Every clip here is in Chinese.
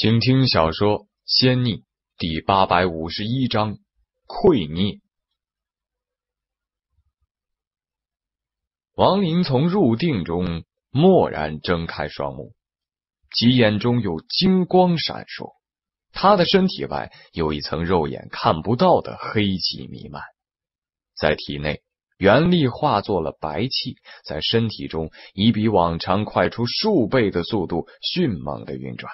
请听小说《仙逆》第八百五十一章《溃灭》。王林从入定中蓦然睁开双目，其眼中有金光闪烁。他的身体外有一层肉眼看不到的黑气弥漫，在体内，元力化作了白气，在身体中以比往常快出数倍的速度迅猛的运转。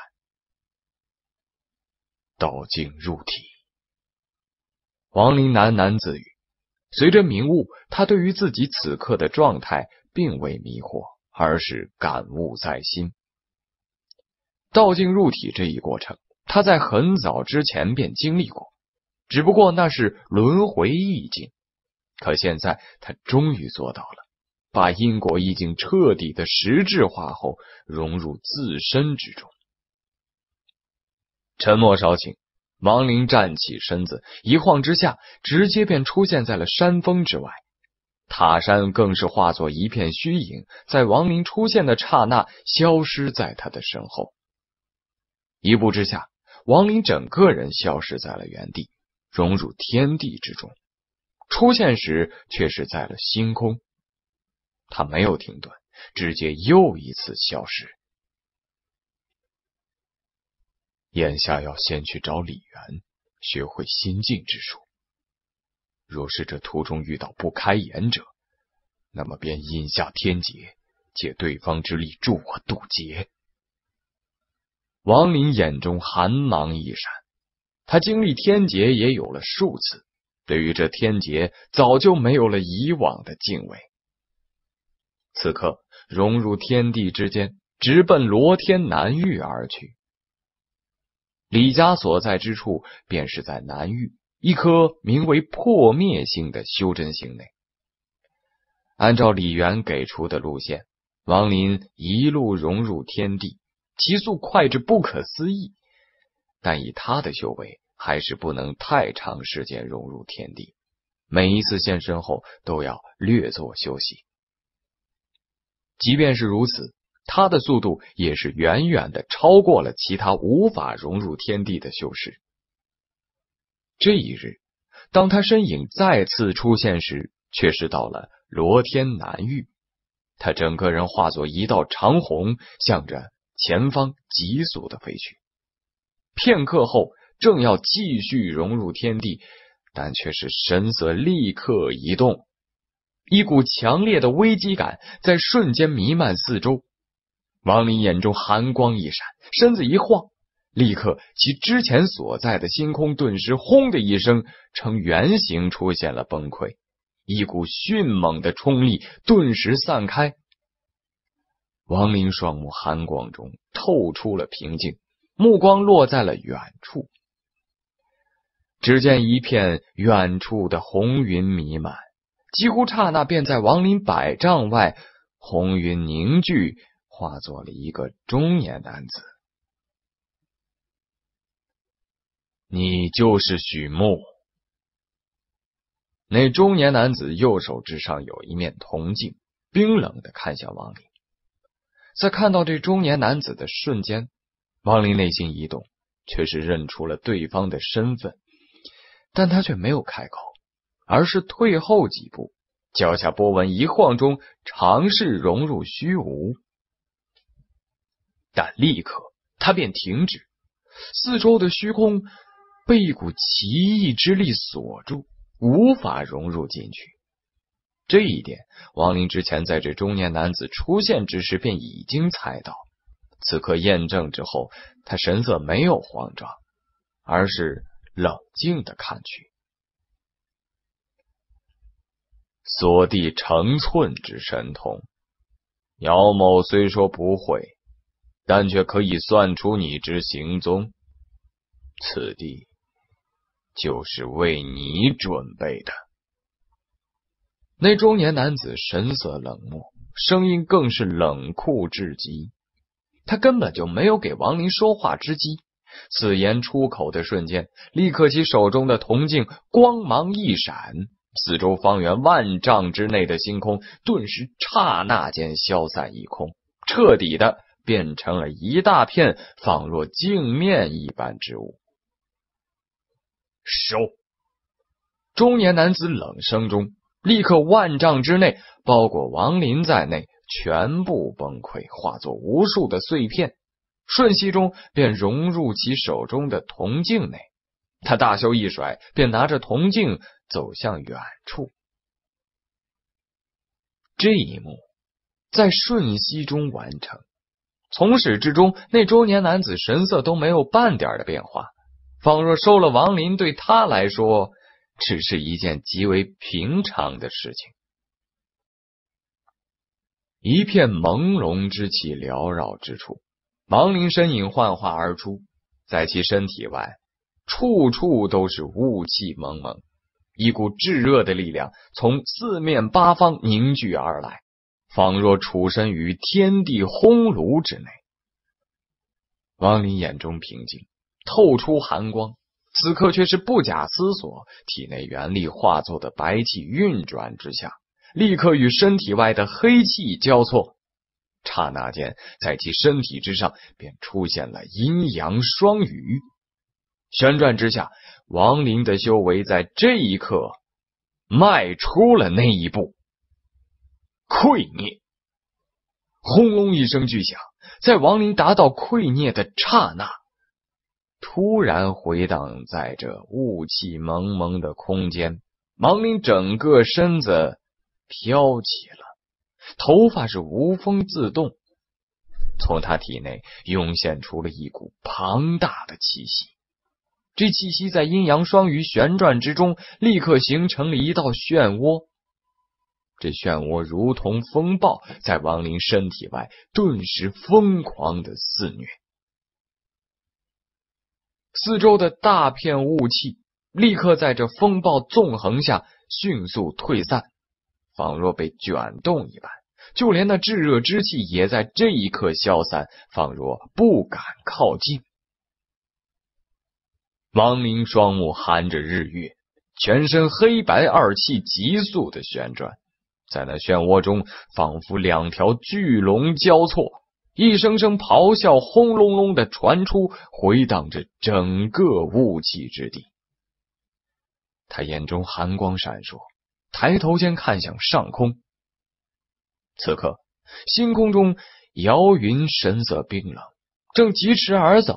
道境入体，王林喃喃自语。随着明悟，他对于自己此刻的状态并未迷惑，而是感悟在心。道境入体这一过程，他在很早之前便经历过，只不过那是轮回意境。可现在，他终于做到了，把因果意境彻底的实质化后，融入自身之中。沉默稍顷，王林站起身子，一晃之下，直接便出现在了山峰之外。塔山更是化作一片虚影，在王林出现的刹那，消失在他的身后。一步之下，王林整个人消失在了原地，融入天地之中。出现时，却是在了星空。他没有停顿，直接又一次消失。眼下要先去找李元，学会心境之术。若是这途中遇到不开眼者，那么便引下天劫，借对方之力助我渡劫。王林眼中寒芒一闪，他经历天劫也有了数次，对于这天劫早就没有了以往的敬畏。此刻融入天地之间，直奔罗天南域而去。李家所在之处，便是在南域一颗名为破灭星的修真星内。按照李元给出的路线，王林一路融入天地，其速快至不可思议。但以他的修为，还是不能太长时间融入天地。每一次现身后，都要略作休息。即便是如此。他的速度也是远远的超过了其他无法融入天地的修士。这一日，当他身影再次出现时，却是到了罗天南域。他整个人化作一道长虹，向着前方急速的飞去。片刻后，正要继续融入天地，但却是神色立刻一动，一股强烈的危机感在瞬间弥漫四周。王林眼中寒光一闪，身子一晃，立刻其之前所在的星空顿时轰的一声成圆形出现了崩溃，一股迅猛的冲力顿时散开。王林双目寒光中透出了平静，目光落在了远处，只见一片远处的红云弥漫，几乎刹那便在王林百丈外，红云凝聚。化作了一个中年男子，你就是许牧。那中年男子右手之上有一面铜镜，冰冷的看向王林。在看到这中年男子的瞬间，王林内心一动，却是认出了对方的身份，但他却没有开口，而是退后几步，脚下波纹一晃中，尝试融入虚无。但立刻，他便停止。四周的虚空被一股奇异之力锁住，无法融入进去。这一点，王林之前在这中年男子出现之时便已经猜到。此刻验证之后，他神色没有慌张，而是冷静的看去。锁地成寸之神通，姚某虽说不会。但却可以算出你之行踪，此地就是为你准备的。那中年男子神色冷漠，声音更是冷酷至极。他根本就没有给王林说话之机。此言出口的瞬间，立刻其手中的铜镜光芒一闪，四周方圆万丈之内的星空顿时刹那间消散一空，彻底的。变成了一大片仿若镜面一般之物。收！中年男子冷声中，立刻万丈之内，包括王林在内，全部崩溃，化作无数的碎片，瞬息中便融入其手中的铜镜内。他大袖一甩，便拿着铜镜走向远处。这一幕在瞬息中完成。从始至终，那中年男子神色都没有半点的变化，仿若收了王林，对他来说只是一件极为平常的事情。一片朦胧之气缭绕之处，王林身影幻化而出，在其身体外处处都是雾气蒙蒙，一股炙热的力量从四面八方凝聚而来。仿若处身于天地轰炉之内，王林眼中平静，透出寒光。此刻却是不假思索，体内元力化作的白气运转之下，立刻与身体外的黑气交错，刹那间，在其身体之上便出现了阴阳双鱼。旋转之下，王林的修为在这一刻迈出了那一步。愧孽。轰隆一声巨响，在王林达到愧孽的刹那，突然回荡在这雾气蒙蒙的空间。王林整个身子飘起了，头发是无风自动，从他体内涌现出了一股庞大的气息。这气息在阴阳双鱼旋转之中，立刻形成了一道漩涡。这漩涡如同风暴，在王林身体外顿时疯狂的肆虐。四周的大片雾气立刻在这风暴纵横下迅速退散，仿若被卷动一般。就连那炙热之气也在这一刻消散，仿若不敢靠近。王林双目含着日月，全身黑白二气急速的旋转。在那漩涡中，仿佛两条巨龙交错，一声声咆哮，轰隆隆的传出，回荡着整个雾气之地。他眼中寒光闪烁，抬头间看向上空。此刻星空中，姚云神色冰冷，正疾驰而走，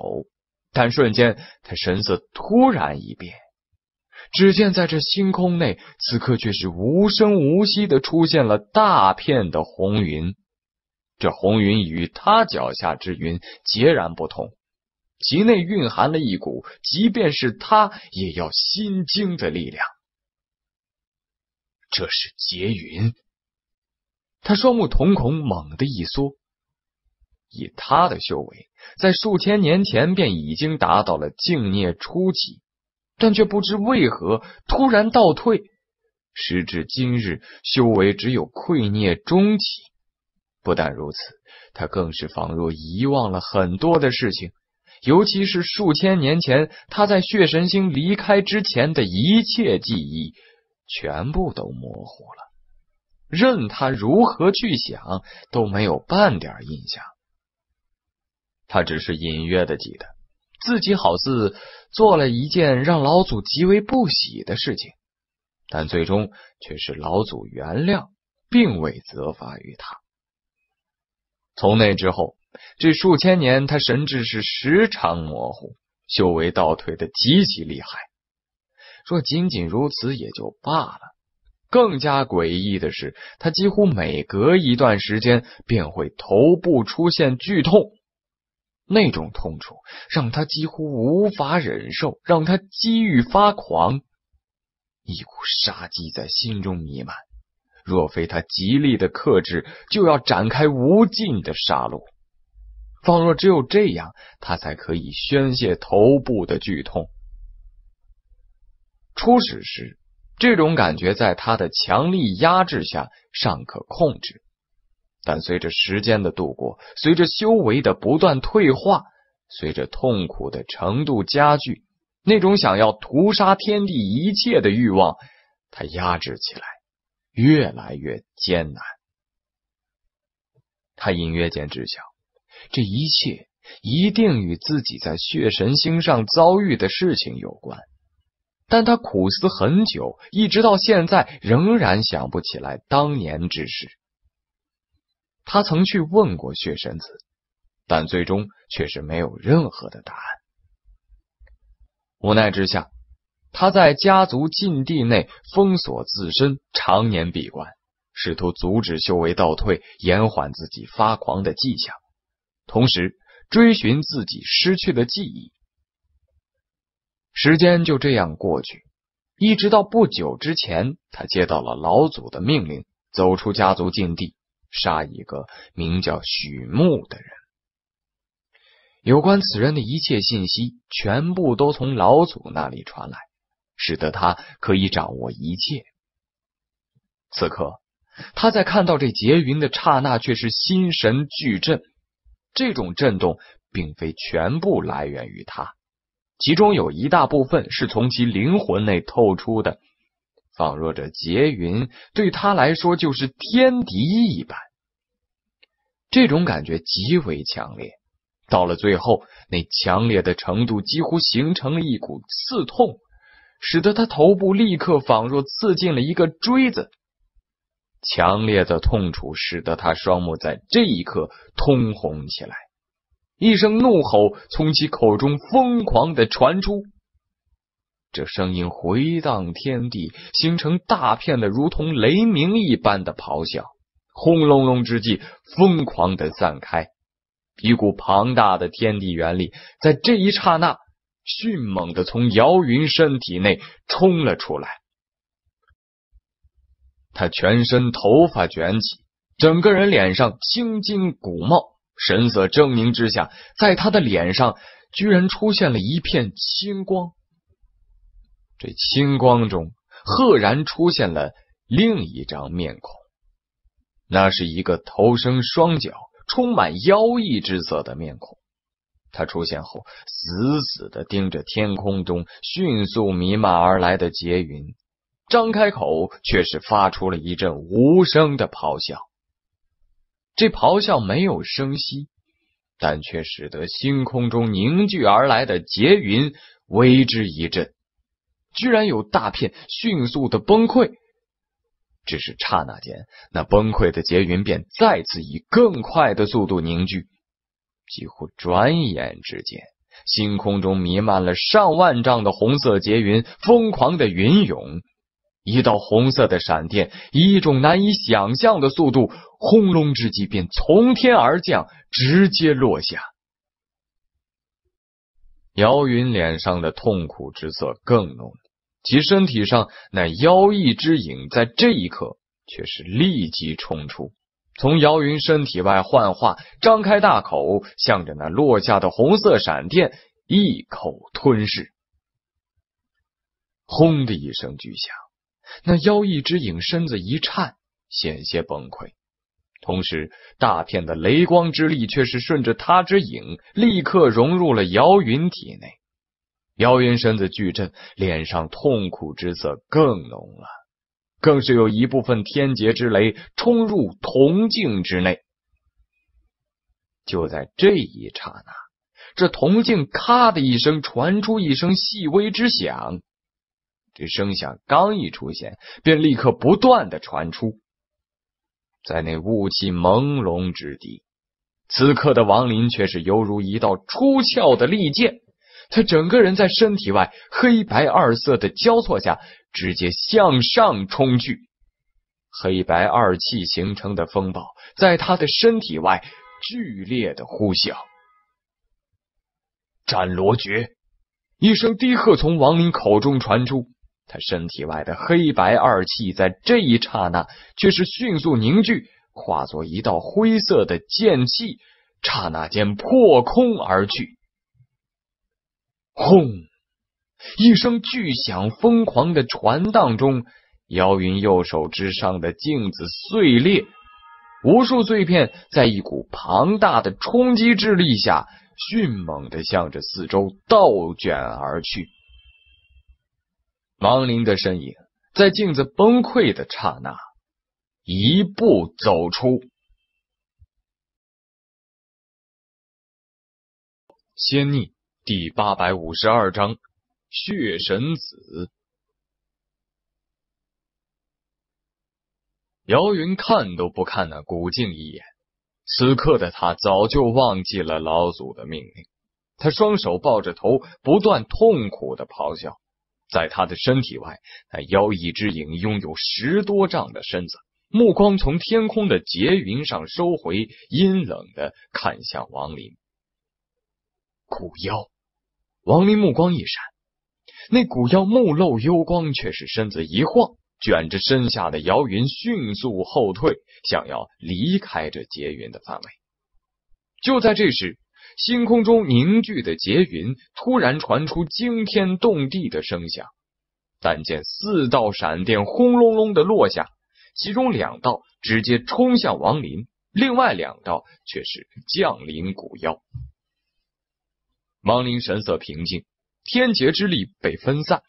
但瞬间他神色突然一变。只见在这星空内，此刻却是无声无息的出现了大片的红云。这红云与他脚下之云截然不同，其内蕴含了一股即便是他也要心惊的力量。这是劫云！他双目瞳孔猛地一缩，以他的修为，在数千年前便已经达到了静涅初期。但却不知为何突然倒退，时至今日，修为只有愧孽中期。不但如此，他更是仿若遗忘了很多的事情，尤其是数千年前他在血神星离开之前的一切记忆，全部都模糊了。任他如何去想，都没有半点印象。他只是隐约的记得。自己好似做了一件让老祖极为不喜的事情，但最终却是老祖原谅，并未责罚于他。从那之后，这数千年，他神智是时常模糊，修为倒退的极其厉害。说仅仅如此也就罢了，更加诡异的是，他几乎每隔一段时间便会头部出现剧痛。那种痛楚让他几乎无法忍受，让他几欲发狂。一股杀机在心中弥漫，若非他极力的克制，就要展开无尽的杀戮。仿若只有这样，他才可以宣泄头部的剧痛。初始时，这种感觉在他的强力压制下尚可控制。但随着时间的度过，随着修为的不断退化，随着痛苦的程度加剧，那种想要屠杀天地一切的欲望，他压制起来越来越艰难。他隐约间知晓，这一切一定与自己在血神星上遭遇的事情有关，但他苦思很久，一直到现在仍然想不起来当年之事。他曾去问过血神子，但最终却是没有任何的答案。无奈之下，他在家族禁地内封锁自身，常年闭关，试图阻止修为倒退，延缓自己发狂的迹象，同时追寻自己失去的记忆。时间就这样过去，一直到不久之前，他接到了老祖的命令，走出家族禁地。杀一个名叫许慕的人。有关此人的一切信息，全部都从老祖那里传来，使得他可以掌握一切。此刻，他在看到这劫云的刹那，却是心神俱震。这种震动，并非全部来源于他，其中有一大部分是从其灵魂内透出的。仿若这劫云对他来说就是天敌一般，这种感觉极为强烈。到了最后，那强烈的程度几乎形成了一股刺痛，使得他头部立刻仿若刺进了一个锥子。强烈的痛楚使得他双目在这一刻通红起来，一声怒吼从其口中疯狂的传出。这声音回荡天地，形成大片的如同雷鸣一般的咆哮，轰隆隆之际，疯狂的散开。一股庞大的天地元力在这一刹那迅猛的从姚云身体内冲了出来。他全身头发卷起，整个人脸上青筋鼓冒，神色狰狞之下，在他的脸上居然出现了一片青光。这青光中，赫然出现了另一张面孔。那是一个头生双脚、充满妖异之色的面孔。他出现后，死死的盯着天空中迅速弥漫而来的劫云，张开口却是发出了一阵无声的咆哮。这咆哮没有声息，但却使得星空中凝聚而来的劫云为之一震。居然有大片迅速的崩溃，只是刹那间，那崩溃的结云便再次以更快的速度凝聚，几乎转眼之间，星空中弥漫了上万丈的红色结云，疯狂的云涌，一道红色的闪电以一种难以想象的速度，轰隆之际便从天而降，直接落下。姚云脸上的痛苦之色更浓。其身体上那妖异之影在这一刻却是立即冲出，从姚云身体外幻化，张开大口，向着那落下的红色闪电一口吞噬。轰的一声巨响，那妖异之影身子一颤，险些崩溃，同时大片的雷光之力却是顺着他之影立刻融入了姚云体内。姚云身子巨震，脸上痛苦之色更浓了，更是有一部分天劫之雷冲入铜镜之内。就在这一刹那，这铜镜“咔”的一声传出一声细微之响，这声响刚一出现，便立刻不断的传出，在那雾气朦胧之地，此刻的王林却是犹如一道出鞘的利剑。他整个人在身体外黑白二色的交错下，直接向上冲去。黑白二气形成的风暴在他的身体外剧烈的呼啸。斩罗诀！一声低喝从王林口中传出，他身体外的黑白二气在这一刹那却是迅速凝聚，化作一道灰色的剑气，刹那间破空而去。轰！一声巨响，疯狂的传荡中，姚云右手之上的镜子碎裂，无数碎片在一股庞大的冲击之力下迅猛的向着四周倒卷而去。王林的身影在镜子崩溃的刹那，一步走出，仙逆。第八百五十二章血神子。姚云看都不看那古静一眼，此刻的他早就忘记了老祖的命令。他双手抱着头，不断痛苦的咆哮。在他的身体外，那妖异之影拥有十多丈的身子，目光从天空的劫云上收回，阴冷的看向王林。古妖。王林目光一闪，那古妖目露幽光，却是身子一晃，卷着身下的姚云迅速后退，想要离开这结云的范围。就在这时，星空中凝聚的结云突然传出惊天动地的声响，但见四道闪电轰隆隆的落下，其中两道直接冲向王林，另外两道却是降临古妖。王林神色平静，天劫之力被分散。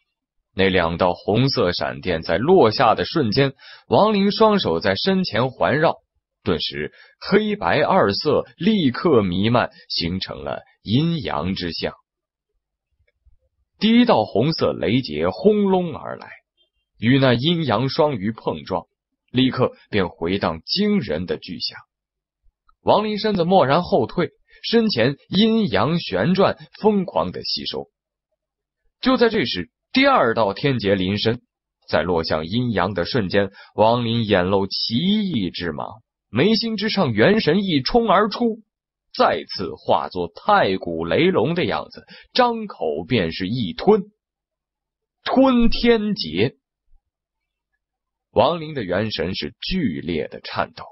那两道红色闪电在落下的瞬间，王林双手在身前环绕，顿时黑白二色立刻弥漫，形成了阴阳之象。第一道红色雷劫轰隆而来，与那阴阳双鱼碰撞，立刻便回荡惊人的巨响。王林身子蓦然后退。身前阴阳旋转，疯狂的吸收。就在这时，第二道天劫临身，在落向阴阳的瞬间，王林眼露奇异之芒，眉心之上元神一冲而出，再次化作太古雷龙的样子，张口便是一吞，吞天劫。王林的元神是剧烈的颤抖。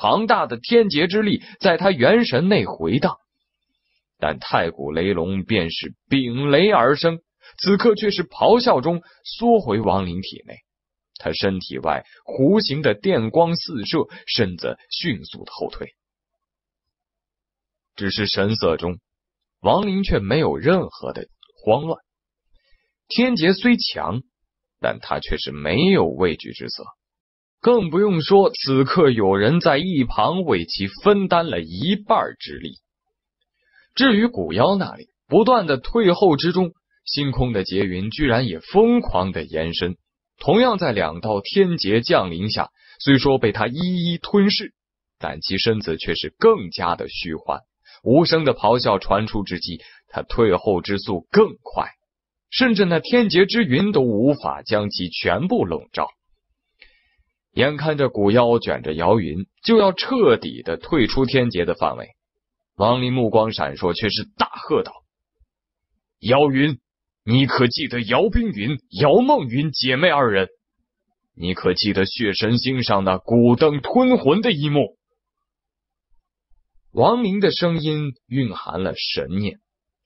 庞大的天劫之力在他元神内回荡，但太古雷龙便是秉雷而生，此刻却是咆哮中缩回王林体内。他身体外弧形的电光四射，身子迅速的后退。只是神色中，王林却没有任何的慌乱。天劫虽强，但他却是没有畏惧之色。更不用说，此刻有人在一旁为其分担了一半之力。至于古妖那里，不断的退后之中，星空的劫云居然也疯狂的延伸。同样在两道天劫降临下，虽说被他一一吞噬，但其身子却是更加的虚幻。无声的咆哮传出之际，他退后之速更快，甚至那天劫之云都无法将其全部笼罩。眼看着古妖卷着姚云就要彻底的退出天劫的范围，王林目光闪烁，却是大喝道：“姚云，你可记得姚冰云、姚梦云姐妹二人？你可记得血神星上那古灯吞魂的一幕？”王林的声音蕴含了神念，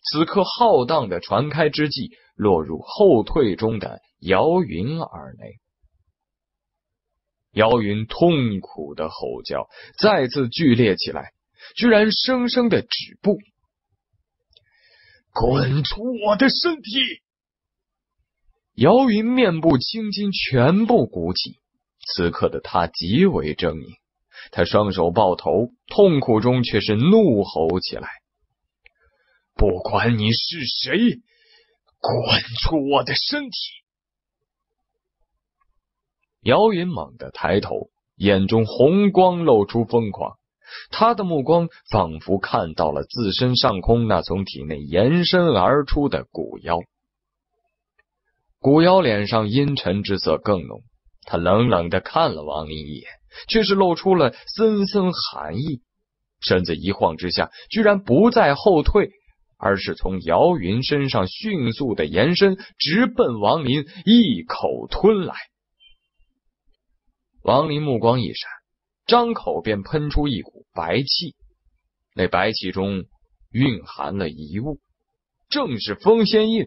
此刻浩荡的传开之际，落入后退中的姚云耳内。姚云痛苦的吼叫再次剧烈起来，居然生生的止步。滚出我的身体！姚云面部青筋全部鼓起，此刻的他极为狰狞。他双手抱头，痛苦中却是怒吼起来：“不管你是谁，滚出我的身体！”姚云猛地抬头，眼中红光露出疯狂。他的目光仿佛看到了自身上空那从体内延伸而出的骨妖。骨妖脸上阴沉之色更浓，他冷冷的看了王林一眼，却是露出了森森寒意。身子一晃之下，居然不再后退，而是从姚云身上迅速的延伸，直奔王林一口吞来。王林目光一闪，张口便喷出一股白气，那白气中蕴含了遗物，正是封仙印。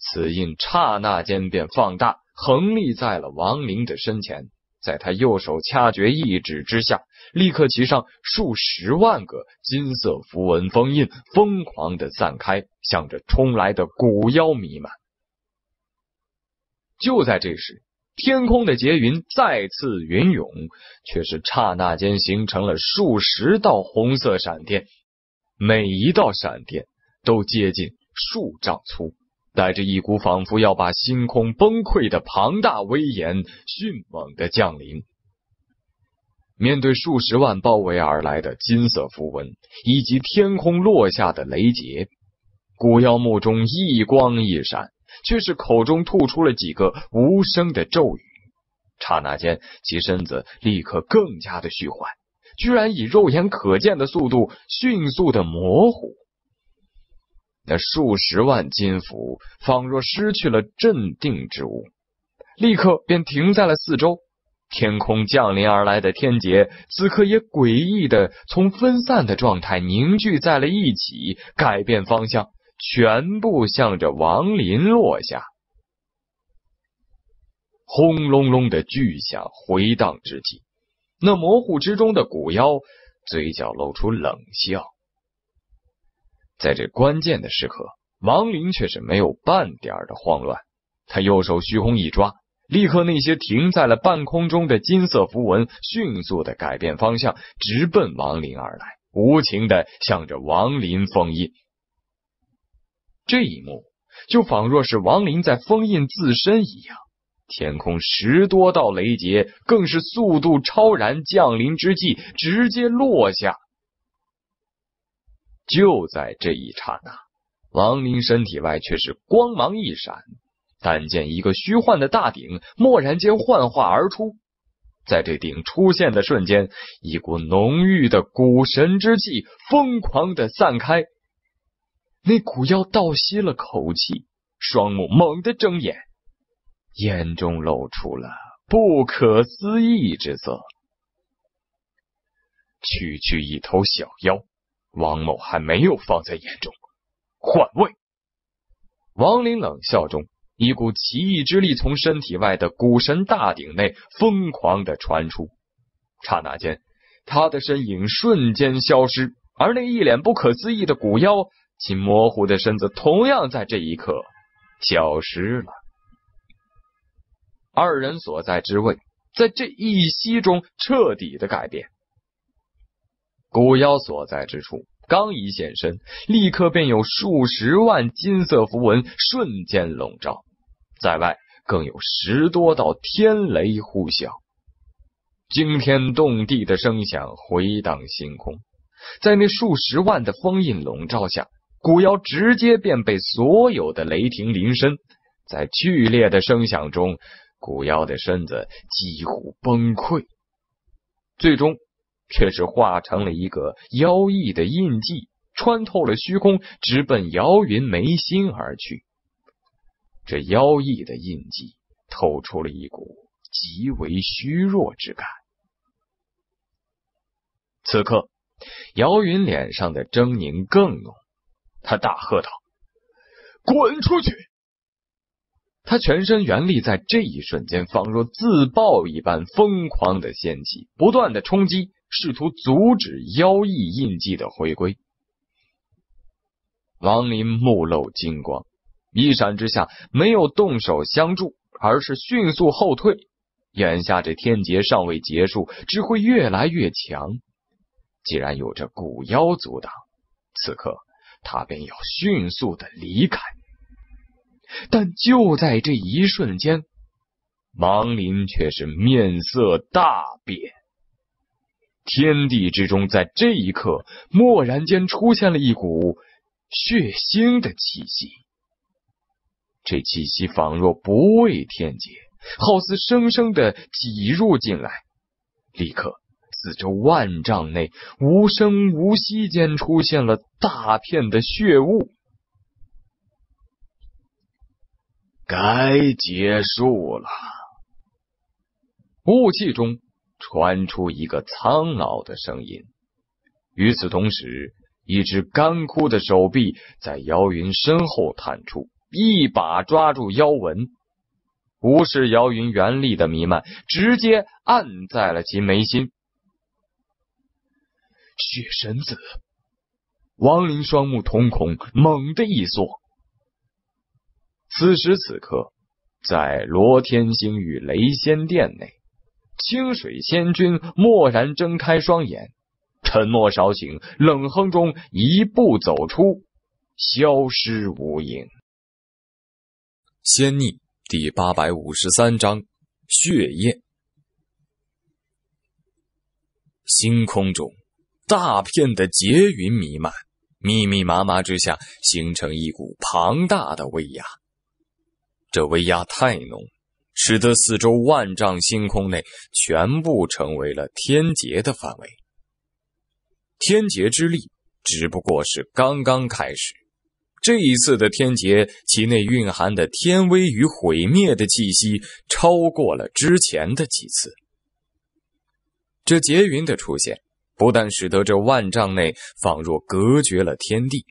此印刹那间便放大，横立在了王林的身前。在他右手掐诀一指之下，立刻其上数十万个金色符文封印疯狂的散开，向着冲来的古妖弥漫。就在这时。天空的劫云再次云涌，却是刹那间形成了数十道红色闪电，每一道闪电都接近数丈粗，带着一股仿佛要把星空崩溃的庞大威严迅猛的降临。面对数十万包围而来的金色符文以及天空落下的雷劫，古妖目中一光一闪。却是口中吐出了几个无声的咒语，刹那间，其身子立刻更加的虚幻，居然以肉眼可见的速度迅速的模糊。那数十万金符仿若失去了镇定之物，立刻便停在了四周。天空降临而来的天劫，此刻也诡异的从分散的状态凝聚在了一起，改变方向。全部向着王林落下，轰隆隆的巨响回荡之际，那模糊之中的古妖嘴角露出冷笑。在这关键的时刻，王林却是没有半点的慌乱，他右手虚空一抓，立刻那些停在了半空中的金色符文迅速的改变方向，直奔王林而来，无情的向着王林封印。这一幕就仿若是王林在封印自身一样，天空十多道雷劫更是速度超然降临之际，直接落下。就在这一刹那，王林身体外却是光芒一闪，但见一个虚幻的大鼎蓦然间幻化而出。在这鼎出现的瞬间，一股浓郁的古神之气疯狂的散开。那古妖倒吸了口气，双目猛地睁眼，眼中露出了不可思议之色。区区一头小妖，王某还没有放在眼中。换位，王林冷笑中，一股奇异之力从身体外的古神大鼎内疯狂的传出。刹那间，他的身影瞬间消失，而那一脸不可思议的古妖。其模糊的身子同样在这一刻消失了。二人所在之位，在这一息中彻底的改变。古妖所在之处，刚一现身，立刻便有数十万金色符文瞬间笼罩，在外更有十多道天雷呼啸，惊天动地的声响回荡星空。在那数十万的封印笼罩下。古妖直接便被所有的雷霆临身，在剧烈的声响中，古妖的身子几乎崩溃，最终却是化成了一个妖异的印记，穿透了虚空，直奔姚云眉心而去。这妖异的印记透出了一股极为虚弱之感。此刻，姚云脸上的狰狞更浓。他大喝道：“滚出去！”他全身元力在这一瞬间仿若自爆一般疯狂的掀起，不断的冲击，试图阻止妖异印记的回归。王林目露金光，一闪之下没有动手相助，而是迅速后退。眼下这天劫尚未结束，只会越来越强。既然有着古妖阻挡，此刻。他便要迅速的离开，但就在这一瞬间，王林却是面色大变。天地之中，在这一刻，蓦然间出现了一股血腥的气息。这气息仿若不畏天劫，好似生生的挤入进来，立刻。四周万丈内，无声无息间出现了大片的血雾。该结束了。雾气中传出一个苍老的声音。与此同时，一只干枯的手臂在姚云身后探出，一把抓住妖纹，无视姚云原力的弥漫，直接按在了其眉心。血神子，王林双目瞳孔猛地一缩。此时此刻，在罗天星与雷仙殿内，清水仙君蓦然睁开双眼，沉默少顷，冷哼中一步走出，消失无影。仙逆第八百五十三章：血液。星空中。大片的劫云弥漫，密密麻麻之下形成一股庞大的威压。这威压太浓，使得四周万丈星空内全部成为了天劫的范围。天劫之力只不过是刚刚开始，这一次的天劫，其内蕴含的天威与毁灭的气息超过了之前的几次。这劫云的出现。不但使得这万丈内仿若隔绝了天地，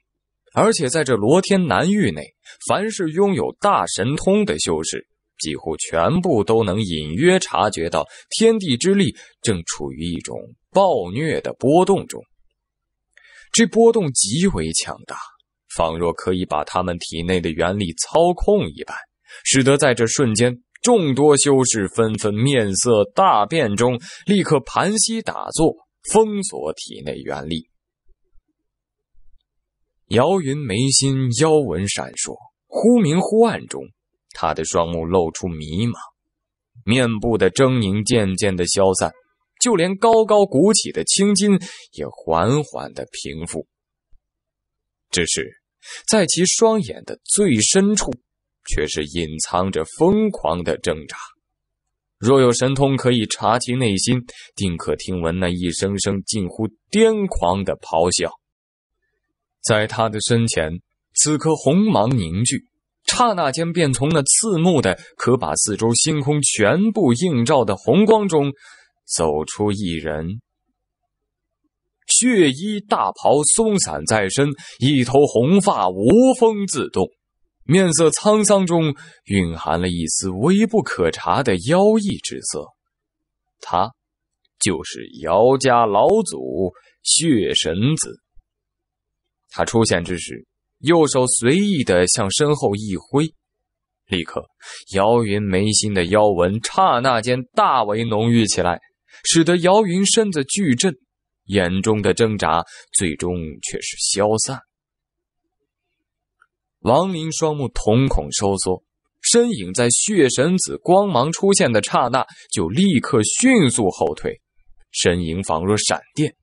而且在这罗天南域内，凡是拥有大神通的修士，几乎全部都能隐约察觉到天地之力正处于一种暴虐的波动中。这波动极为强大，仿若可以把他们体内的元力操控一般，使得在这瞬间，众多修士纷纷面色大变，中立刻盘膝打坐。封锁体内元力。姚云眉心妖纹闪烁，忽明忽暗中，他的双目露出迷茫，面部的狰狞渐渐的消散，就连高高鼓起的青筋也缓缓的平复。只是在其双眼的最深处，却是隐藏着疯狂的挣扎。若有神通可以察其内心，定可听闻那一声声近乎癫狂的咆哮。在他的身前，此刻红芒凝聚，刹那间便从那刺目的、可把四周星空全部映照的红光中走出一人。血衣大袍松散在身，一头红发无风自动。面色沧桑中蕴含了一丝微不可察的妖异之色，他就是姚家老祖血神子。他出现之时，右手随意的向身后一挥，立刻姚云眉心的妖纹刹那间大为浓郁起来，使得姚云身子巨震，眼中的挣扎最终却是消散。王林双目瞳孔收缩，身影在血神子光芒出现的刹那就立刻迅速后退，身影仿若闪电，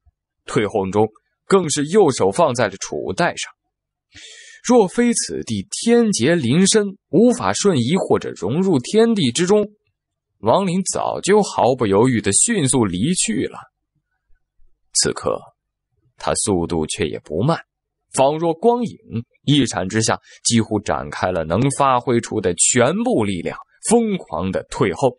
退后中更是右手放在了储物袋上。若非此地天劫临身，无法瞬移或者融入天地之中，王林早就毫不犹豫的迅速离去了。此刻，他速度却也不慢。仿若光影一闪之下，几乎展开了能发挥出的全部力量，疯狂的退后。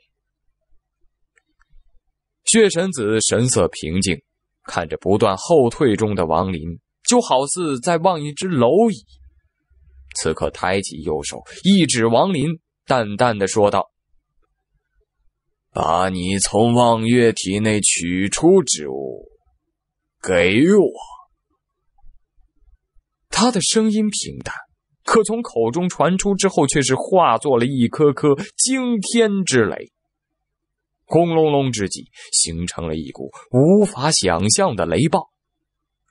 血神子神色平静，看着不断后退中的王林，就好似在望一只蝼蚁。此刻抬起右手，一指王林，淡淡的说道：“把你从望月体内取出之物，给我。”他的声音平淡，可从口中传出之后，却是化作了一颗颗惊天之雷。轰隆隆之际，形成了一股无法想象的雷暴。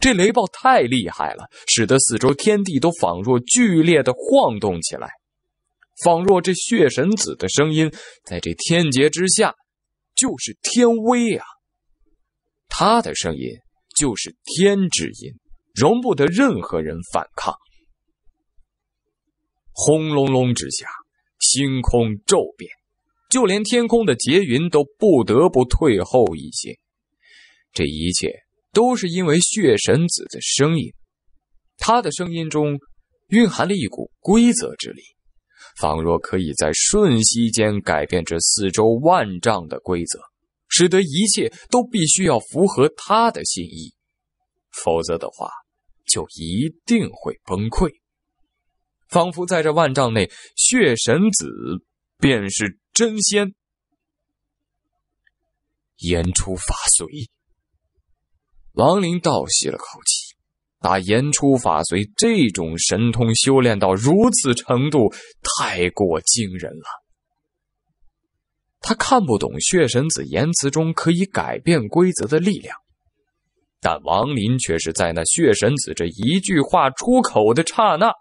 这雷暴太厉害了，使得四周天地都仿若剧烈的晃动起来，仿若这血神子的声音在这天劫之下，就是天威啊！他的声音就是天之音。容不得任何人反抗。轰隆隆之下，星空骤变，就连天空的劫云都不得不退后一些。这一切都是因为血神子的声音，他的声音中蕴含了一股规则之力，仿若可以在瞬息间改变这四周万丈的规则，使得一切都必须要符合他的心意，否则的话。就一定会崩溃，仿佛在这万丈内，血神子便是真仙。言出法随。王林倒吸了口气，把言出法随这种神通修炼到如此程度，太过惊人了。他看不懂血神子言辞中可以改变规则的力量。但王林却是在那血神子这一句话出口的刹那，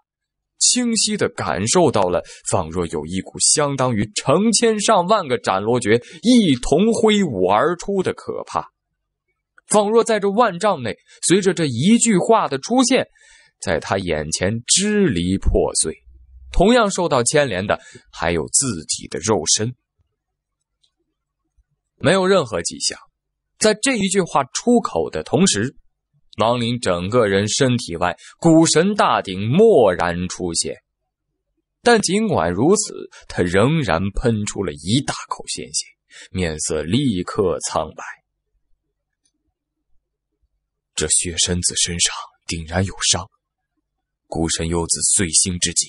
清晰的感受到了，仿若有一股相当于成千上万个斩罗诀一同挥舞而出的可怕，仿若在这万丈内，随着这一句话的出现，在他眼前支离破碎。同样受到牵连的，还有自己的肉身，没有任何迹象。在这一句话出口的同时，王林整个人身体外古神大鼎蓦然出现。但尽管如此，他仍然喷出了一大口鲜血，面色立刻苍白。这血山子身上定然有伤，古神幼子碎星之极，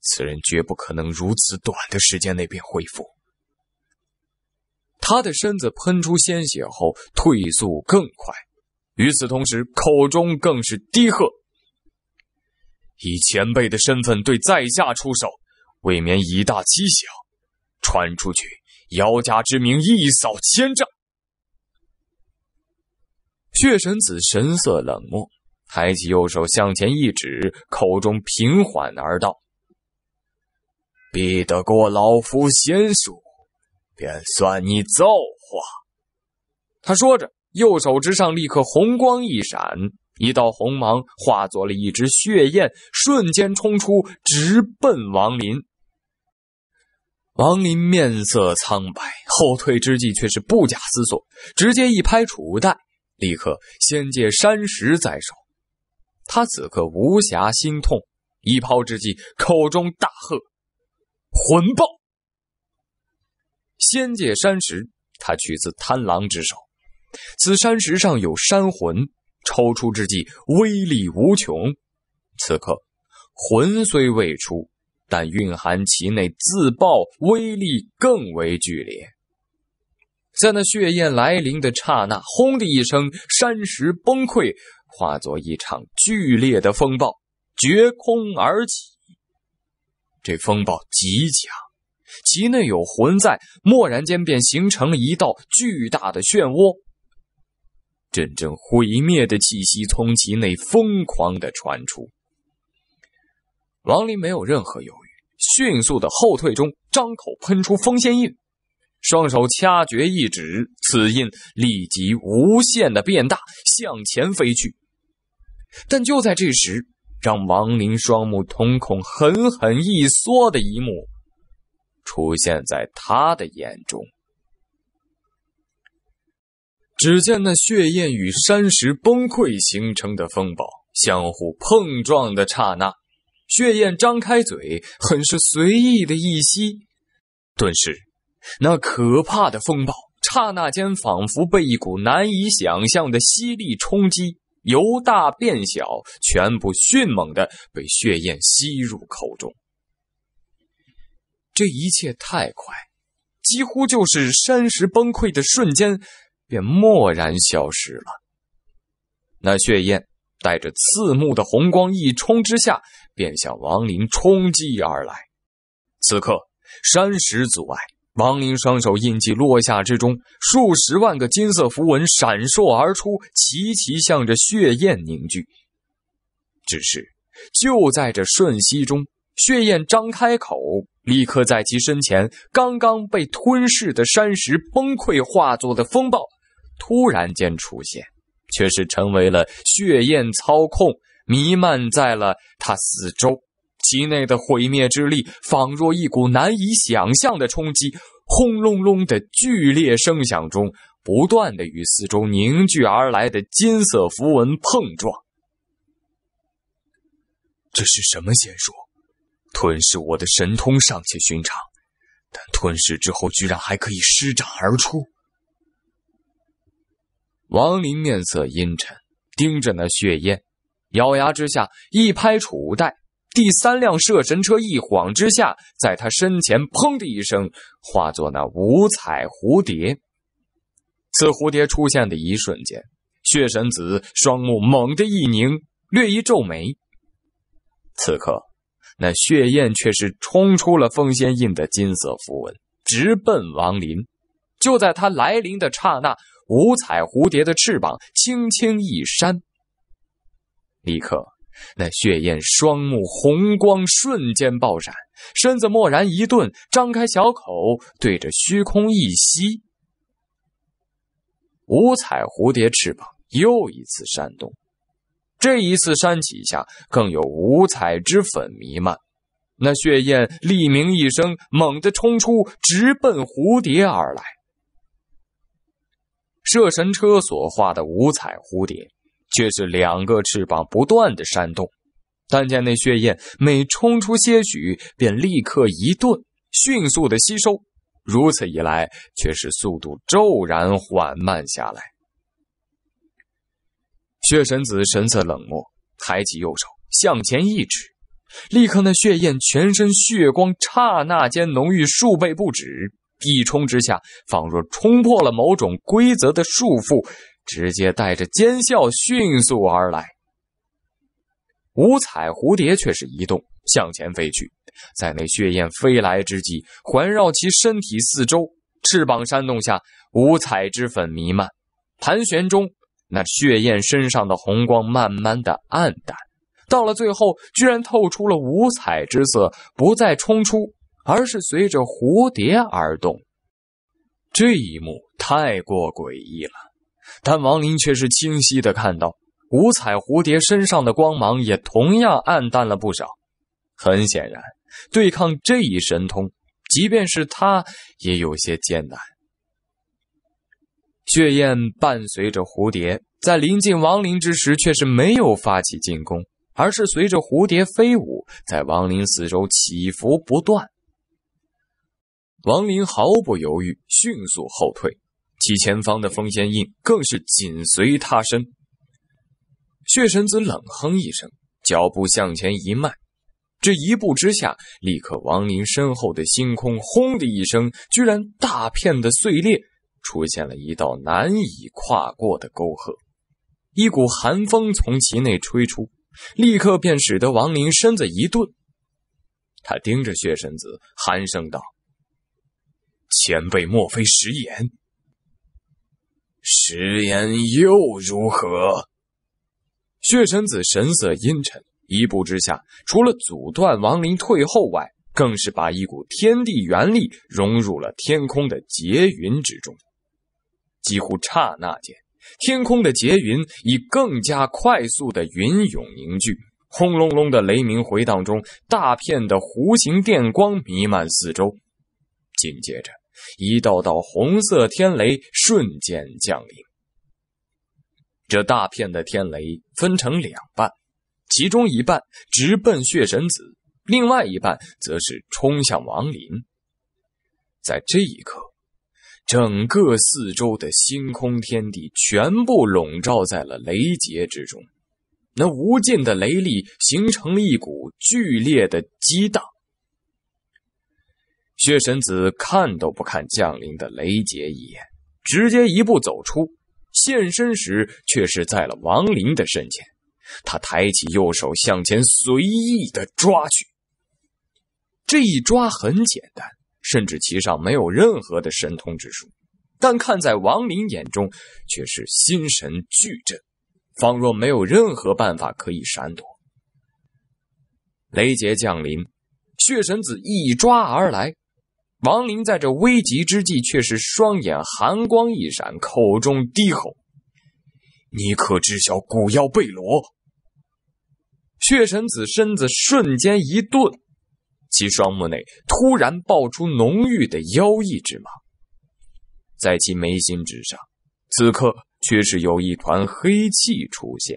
此人绝不可能如此短的时间内便恢复。他的身子喷出鲜血后，退速更快，与此同时，口中更是低喝：“以前辈的身份对在下出手，未免以大欺小，传出去，姚家之名一扫千丈。”血神子神色冷漠，抬起右手向前一指，口中平缓而道：“比得过老夫仙术。”便算你造化，他说着，右手之上立刻红光一闪，一道红芒化作了一只血燕，瞬间冲出，直奔王林。王林面色苍白，后退之际却是不假思索，直接一拍储物袋，立刻先借山石在手。他此刻无暇心痛，一抛之际，口中大喝：“魂爆！”仙界山石，它取自贪狼之手。此山石上有山魂，抽出之际威力无穷。此刻魂虽未出，但蕴含其内自爆威力更为剧烈。在那血焰来临的刹那，轰的一声，山石崩溃，化作一场剧烈的风暴，绝空而起。这风暴极强。其内有魂在，蓦然间便形成了一道巨大的漩涡，阵阵毁灭的气息从其内疯狂的传出。王林没有任何犹豫，迅速的后退中，张口喷出封仙印，双手掐诀一指，此印立即无限的变大，向前飞去。但就在这时，让王林双目瞳孔狠狠一缩的一幕。出现在他的眼中。只见那血焰与山石崩溃形成的风暴相互碰撞的刹那，血焰张开嘴，很是随意的一吸，顿时，那可怕的风暴刹那间仿佛被一股难以想象的吸力冲击，由大变小，全部迅猛的被血焰吸入口中。这一切太快，几乎就是山石崩溃的瞬间，便蓦然消失了。那血焰带着刺目的红光一冲之下，便向王林冲击而来。此刻山石阻碍，王林双手印记落下之中，数十万个金色符文闪烁而出，齐齐向着血焰凝聚。只是就在这瞬息中。血焰张开口，立刻在其身前刚刚被吞噬的山石崩溃化作的风暴，突然间出现，却是成为了血焰操控，弥漫在了他四周。其内的毁灭之力，仿若一股难以想象的冲击，轰隆隆的剧烈声响中，不断的与四周凝聚而来的金色符文碰撞。这是什么仙术？吞噬我的神通尚且寻常，但吞噬之后居然还可以施展而出。王林面色阴沉，盯着那血焰，咬牙之下一拍储物袋，第三辆摄神车一晃之下，在他身前“砰”的一声，化作那五彩蝴蝶。此蝴蝶出现的一瞬间，血神子双目猛地一凝，略一皱眉。此刻。那血燕却是冲出了封仙印的金色符文，直奔王林。就在他来临的刹那，五彩蝴蝶的翅膀轻轻一扇，立刻那血燕双目红光瞬间爆闪，身子蓦然一顿，张开小口对着虚空一吸。五彩蝴蝶翅膀又一次扇动。这一次山起下更有五彩之粉弥漫，那血焰厉鸣一声，猛地冲出，直奔蝴蝶而来。摄神车所画的五彩蝴蝶，却是两个翅膀不断的扇动。但见那血焰每冲出些许，便立刻一顿，迅速的吸收。如此一来，却是速度骤然缓慢下来。血神子神色冷漠，抬起右手向前一指，立刻那血焰全身血光，刹那间浓郁数倍不止。一冲之下，仿若冲破了某种规则的束缚，直接带着尖啸迅速而来。五彩蝴蝶却是移动向前飞去，在那血焰飞来之际，环绕其身体四周，翅膀扇动下，五彩之粉弥漫，盘旋中。那血燕身上的红光慢慢的暗淡，到了最后，居然透出了五彩之色，不再冲出，而是随着蝴蝶而动。这一幕太过诡异了，但王林却是清晰的看到，五彩蝴蝶身上的光芒也同样暗淡了不少。很显然，对抗这一神通，即便是他也有些艰难。血焰伴随着蝴蝶，在临近亡灵之时，却是没有发起进攻，而是随着蝴蝶飞舞，在亡灵四周起伏不断。亡灵毫不犹豫，迅速后退，其前方的风仙印更是紧随他身。血神子冷哼一声，脚步向前一迈，这一步之下，立刻亡灵身后的星空轰的一声，居然大片的碎裂。出现了一道难以跨过的沟壑，一股寒风从其内吹出，立刻便使得王林身子一顿。他盯着血神子，寒声道：“前辈，莫非食言？”“食言又如何？”血神子神色阴沉，一步之下，除了阻断王林退后外，更是把一股天地元力融入了天空的结云之中。几乎刹那间，天空的劫云以更加快速的云涌凝聚，轰隆隆的雷鸣回荡中，大片的弧形电光弥漫四周。紧接着，一道道红色天雷瞬间降临。这大片的天雷分成两半，其中一半直奔血神子，另外一半则是冲向王林。在这一刻。整个四周的星空天地全部笼罩在了雷劫之中，那无尽的雷力形成了一股剧烈的激荡。血神子看都不看降临的雷劫一眼，直接一步走出，现身时却是在了王林的身前。他抬起右手向前随意的抓去，这一抓很简单。甚至其上没有任何的神通之术，但看在王林眼中，却是心神俱震，仿若没有任何办法可以闪躲。雷劫降临，血神子一抓而来，王林在这危急之际，却是双眼寒光一闪，口中低吼：“你可知晓古妖贝罗？”血神子身子瞬间一顿。其双目内突然爆出浓郁的妖异之芒，在其眉心之上，此刻却是有一团黑气出现，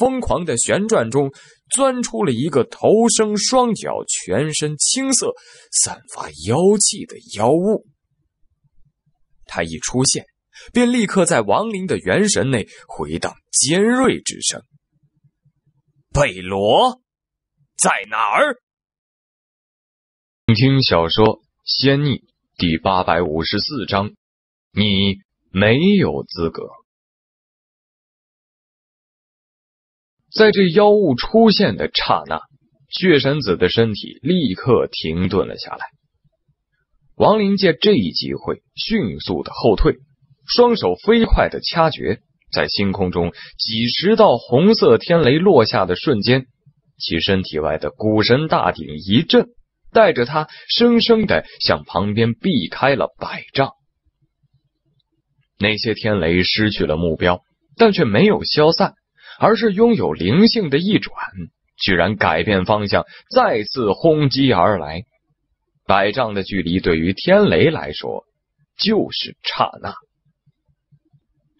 疯狂的旋转中，钻出了一个头生双脚、全身青色、散发妖气的妖物。他一出现，便立刻在亡灵的元神内回荡尖锐之声：“贝罗，在哪儿？”听小说《仙逆》第八百五十四章，你没有资格。在这妖物出现的刹那，血神子的身体立刻停顿了下来。王林借这一机会，迅速的后退，双手飞快的掐诀，在星空中几十道红色天雷落下的瞬间，其身体外的古神大鼎一震。带着他，生生的向旁边避开了百丈。那些天雷失去了目标，但却没有消散，而是拥有灵性的一转，居然改变方向，再次轰击而来。百丈的距离对于天雷来说就是刹那，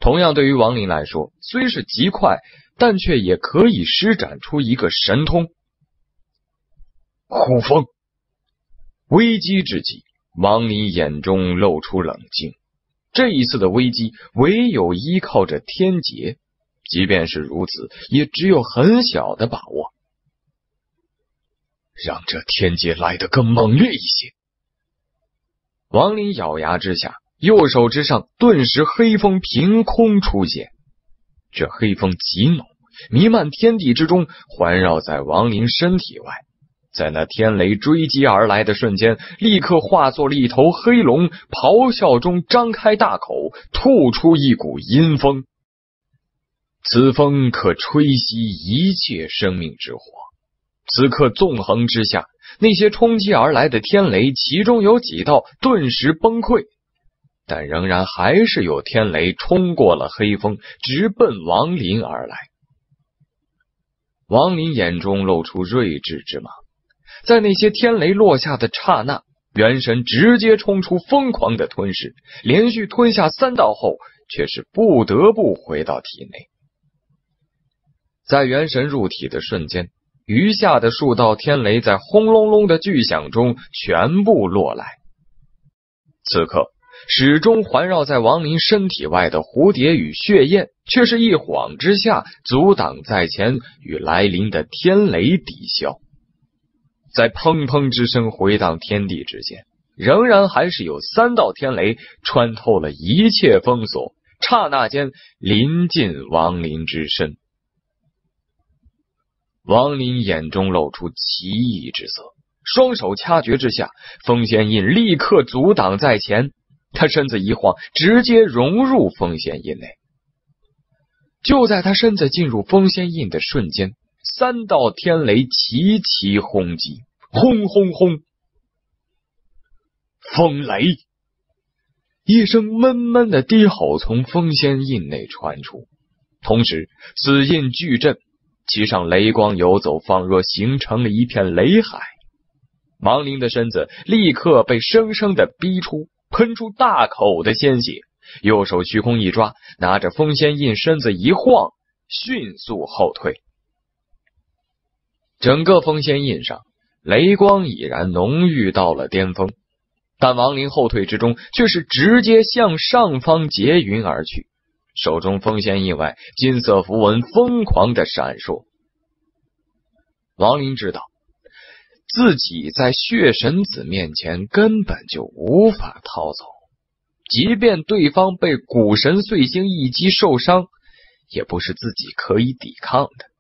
同样对于王林来说，虽是极快，但却也可以施展出一个神通——呼风。危机之际，王林眼中露出冷静。这一次的危机，唯有依靠着天劫。即便是如此，也只有很小的把握。让这天劫来得更猛烈一些。王林咬牙之下，右手之上顿时黑风凭空出现。这黑风极浓，弥漫天地之中，环绕在王林身体外。在那天雷追击而来的瞬间，立刻化作了一头黑龙，咆哮中张开大口，吐出一股阴风。此风可吹熄一切生命之火。此刻纵横之下，那些冲击而来的天雷，其中有几道顿时崩溃，但仍然还是有天雷冲过了黑风，直奔王林而来。王林眼中露出睿智之芒。在那些天雷落下的刹那，元神直接冲出，疯狂的吞噬，连续吞下三道后，却是不得不回到体内。在元神入体的瞬间，余下的数道天雷在轰隆隆的巨响中全部落来。此刻，始终环绕在王林身体外的蝴蝶与血焰，却是一晃之下阻挡在前，与来临的天雷抵消。在砰砰之声回荡天地之间，仍然还是有三道天雷穿透了一切封锁，刹那间临近王林之身。王林眼中露出奇异之色，双手掐诀之下，封仙印立刻阻挡在前。他身子一晃，直接融入封仙印内。就在他身子进入封仙印的瞬间，三道天雷齐齐轰击。轰轰轰！风雷一声闷闷的低吼从风仙印内传出，同时死印巨震，其上雷光游走，仿若形成了一片雷海。亡灵的身子立刻被生生的逼出，喷出大口的鲜血，右手虚空一抓，拿着风仙印，身子一晃，迅速后退。整个风仙印上。雷光已然浓郁到了巅峰，但王林后退之中却是直接向上方结云而去，手中风仙意外金色符文疯狂的闪烁。王林知道自己在血神子面前根本就无法逃走，即便对方被古神碎星一击受伤，也不是自己可以抵抗的。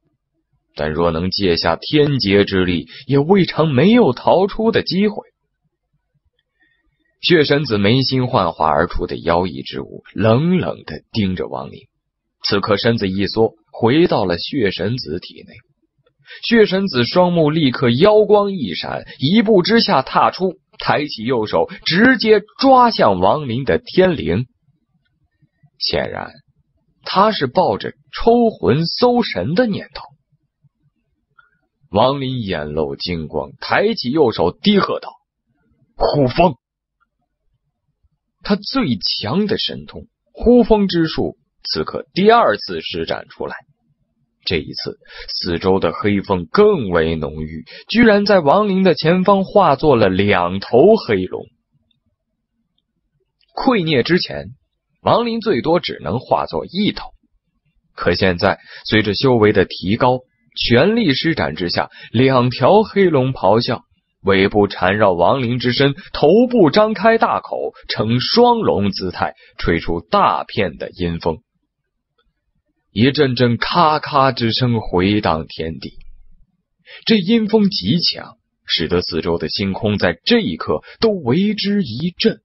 但若能借下天劫之力，也未尝没有逃出的机会。血神子眉心幻化而出的妖异之物，冷冷的盯着王林。此刻身子一缩，回到了血神子体内。血神子双目立刻妖光一闪，一步之下踏出，抬起右手，直接抓向王林的天灵。显然，他是抱着抽魂搜神的念头。王林眼露金光，抬起右手，低喝道：“呼风！”他最强的神通——呼风之术，此刻第二次施展出来。这一次，四周的黑风更为浓郁，居然在王林的前方化作了两头黑龙。溃灭之前，王林最多只能化作一头，可现在随着修为的提高。全力施展之下，两条黑龙咆哮，尾部缠绕亡灵之身，头部张开大口，呈双龙姿态，吹出大片的阴风。一阵阵咔咔之声回荡天地，这阴风极强，使得四周的星空在这一刻都为之一震。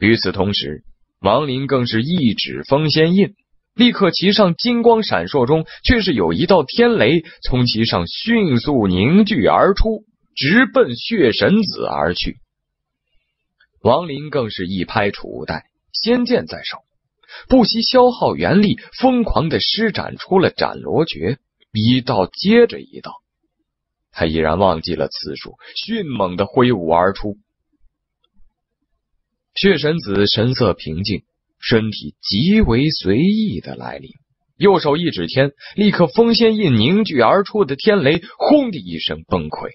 与此同时，王林更是一指封仙印。立刻骑上，金光闪烁中，却是有一道天雷从其上迅速凝聚而出，直奔血神子而去。王林更是一拍储物袋，仙剑在手，不惜消耗元力，疯狂的施展出了斩罗诀，一道接着一道，他已然忘记了次数，迅猛的挥舞而出。血神子神色平静。身体极为随意的来临，右手一指天，立刻风仙印凝聚而出的天雷轰的一声崩溃。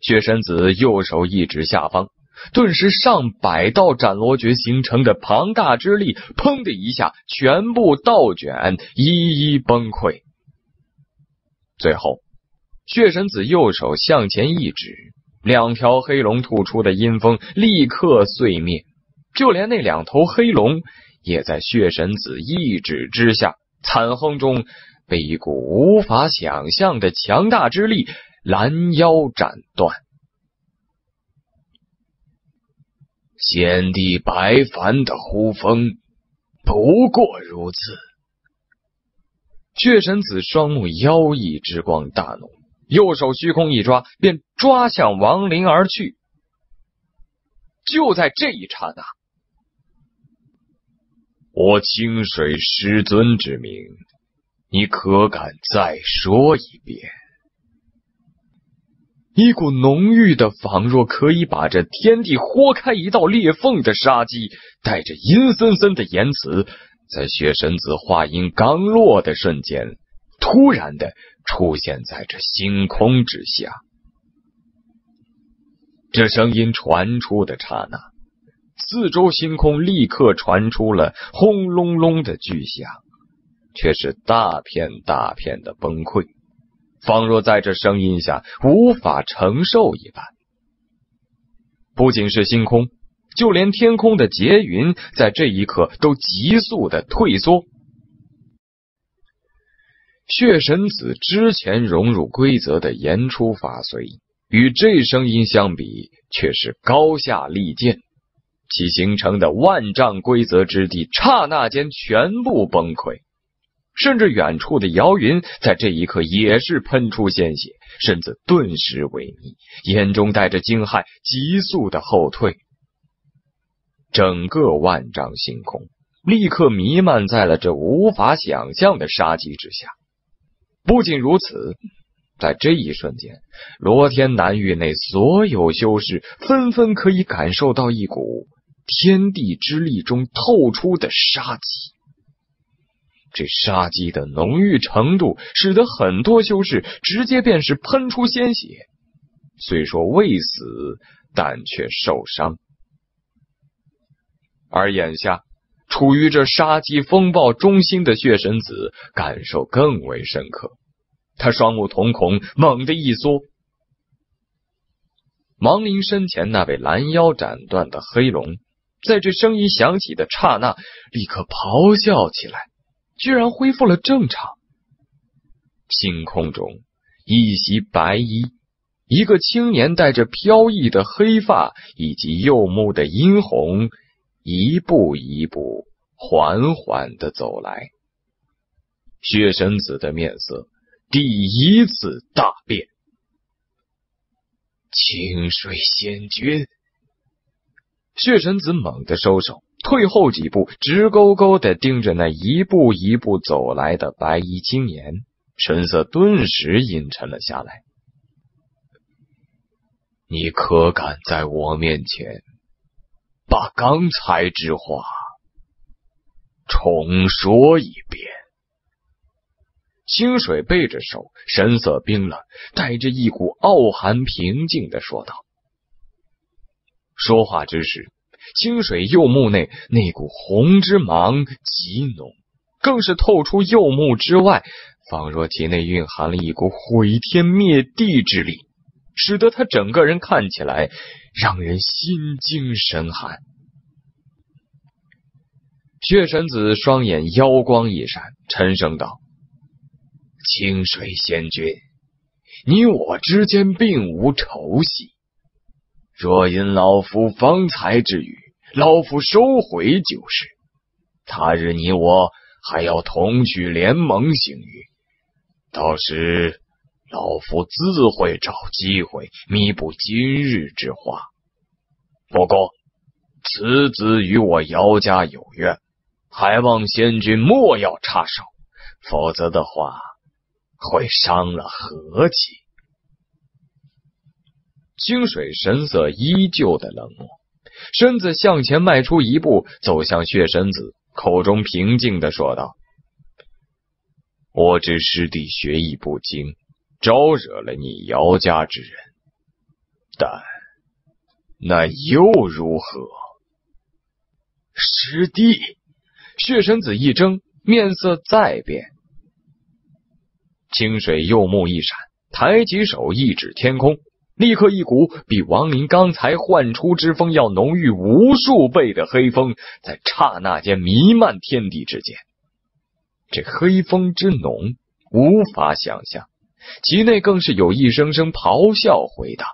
血神子右手一指下方，顿时上百道斩罗诀形成的庞大之力，砰的一下全部倒卷，一一崩溃。最后，血神子右手向前一指，两条黑龙吐出的阴风立刻碎灭。就连那两头黑龙，也在血神子一指之下惨哼中，被一股无法想象的强大之力拦腰斩断。先帝白凡的呼风，不过如此。血神子双目妖异之光大怒，右手虚空一抓，便抓向王林而去。就在这一刹那。我清水师尊之名，你可敢再说一遍？一股浓郁的，仿若可以把这天地豁开一道裂缝的杀机，带着阴森森的言辞，在血神子话音刚落的瞬间，突然的出现在这星空之下。这声音传出的刹那。四周星空立刻传出了轰隆隆的巨响，却是大片大片的崩溃，仿若在这声音下无法承受一般。不仅是星空，就连天空的结云在这一刻都急速的退缩。血神子之前融入规则的言出法随，与这声音相比，却是高下立见。其形成的万丈规则之地，刹那间全部崩溃，甚至远处的姚云在这一刻也是喷出鲜血，身子顿时萎靡，眼中带着惊骇，急速的后退。整个万丈星空立刻弥漫在了这无法想象的杀机之下。不仅如此，在这一瞬间，罗天南域内所有修士纷纷可以感受到一股。天地之力中透出的杀机，这杀机的浓郁程度，使得很多修士直接便是喷出鲜血。虽说未死，但却受伤。而眼下处于这杀机风暴中心的血神子，感受更为深刻。他双目瞳孔猛地一缩，王林身前那位拦腰斩断的黑龙。在这声音响起的刹那，立刻咆哮起来，居然恢复了正常。星空中，一袭白衣，一个青年带着飘逸的黑发以及柚木的殷红，一步一步缓缓的走来。血神子的面色第一次大变。清水仙君。血神子猛地收手，退后几步，直勾勾的盯着那一步一步走来的白衣青年，神色顿时阴沉了下来。你可敢在我面前把刚才之话重说一遍？清水背着手，神色冰冷，带着一股傲寒，平静的说道。说话之时，清水柚木内那股红之芒极浓，更是透出柚木之外，仿若其内蕴含了一股毁天灭地之力，使得他整个人看起来让人心惊神寒。血神子双眼妖光一闪，沉声道：“清水仙君，你我之间并无仇隙。”若因老夫方才之语，老夫收回就是。他日你我还要同举联盟行于，到时老夫自会找机会弥补今日之话。不过，此子与我姚家有怨，还望仙君莫要插手，否则的话，会伤了和气。清水神色依旧的冷漠，身子向前迈出一步，走向血神子，口中平静的说道：“我知师弟学艺不精，招惹了你姚家之人，但那又如何？”师弟，血神子一怔，面色再变。清水右目一闪，抬起手一指天空。立刻，一股比王林刚才唤出之风要浓郁无数倍的黑风，在刹那间弥漫天地之间。这黑风之浓，无法想象。其内更是有一声声咆哮回荡。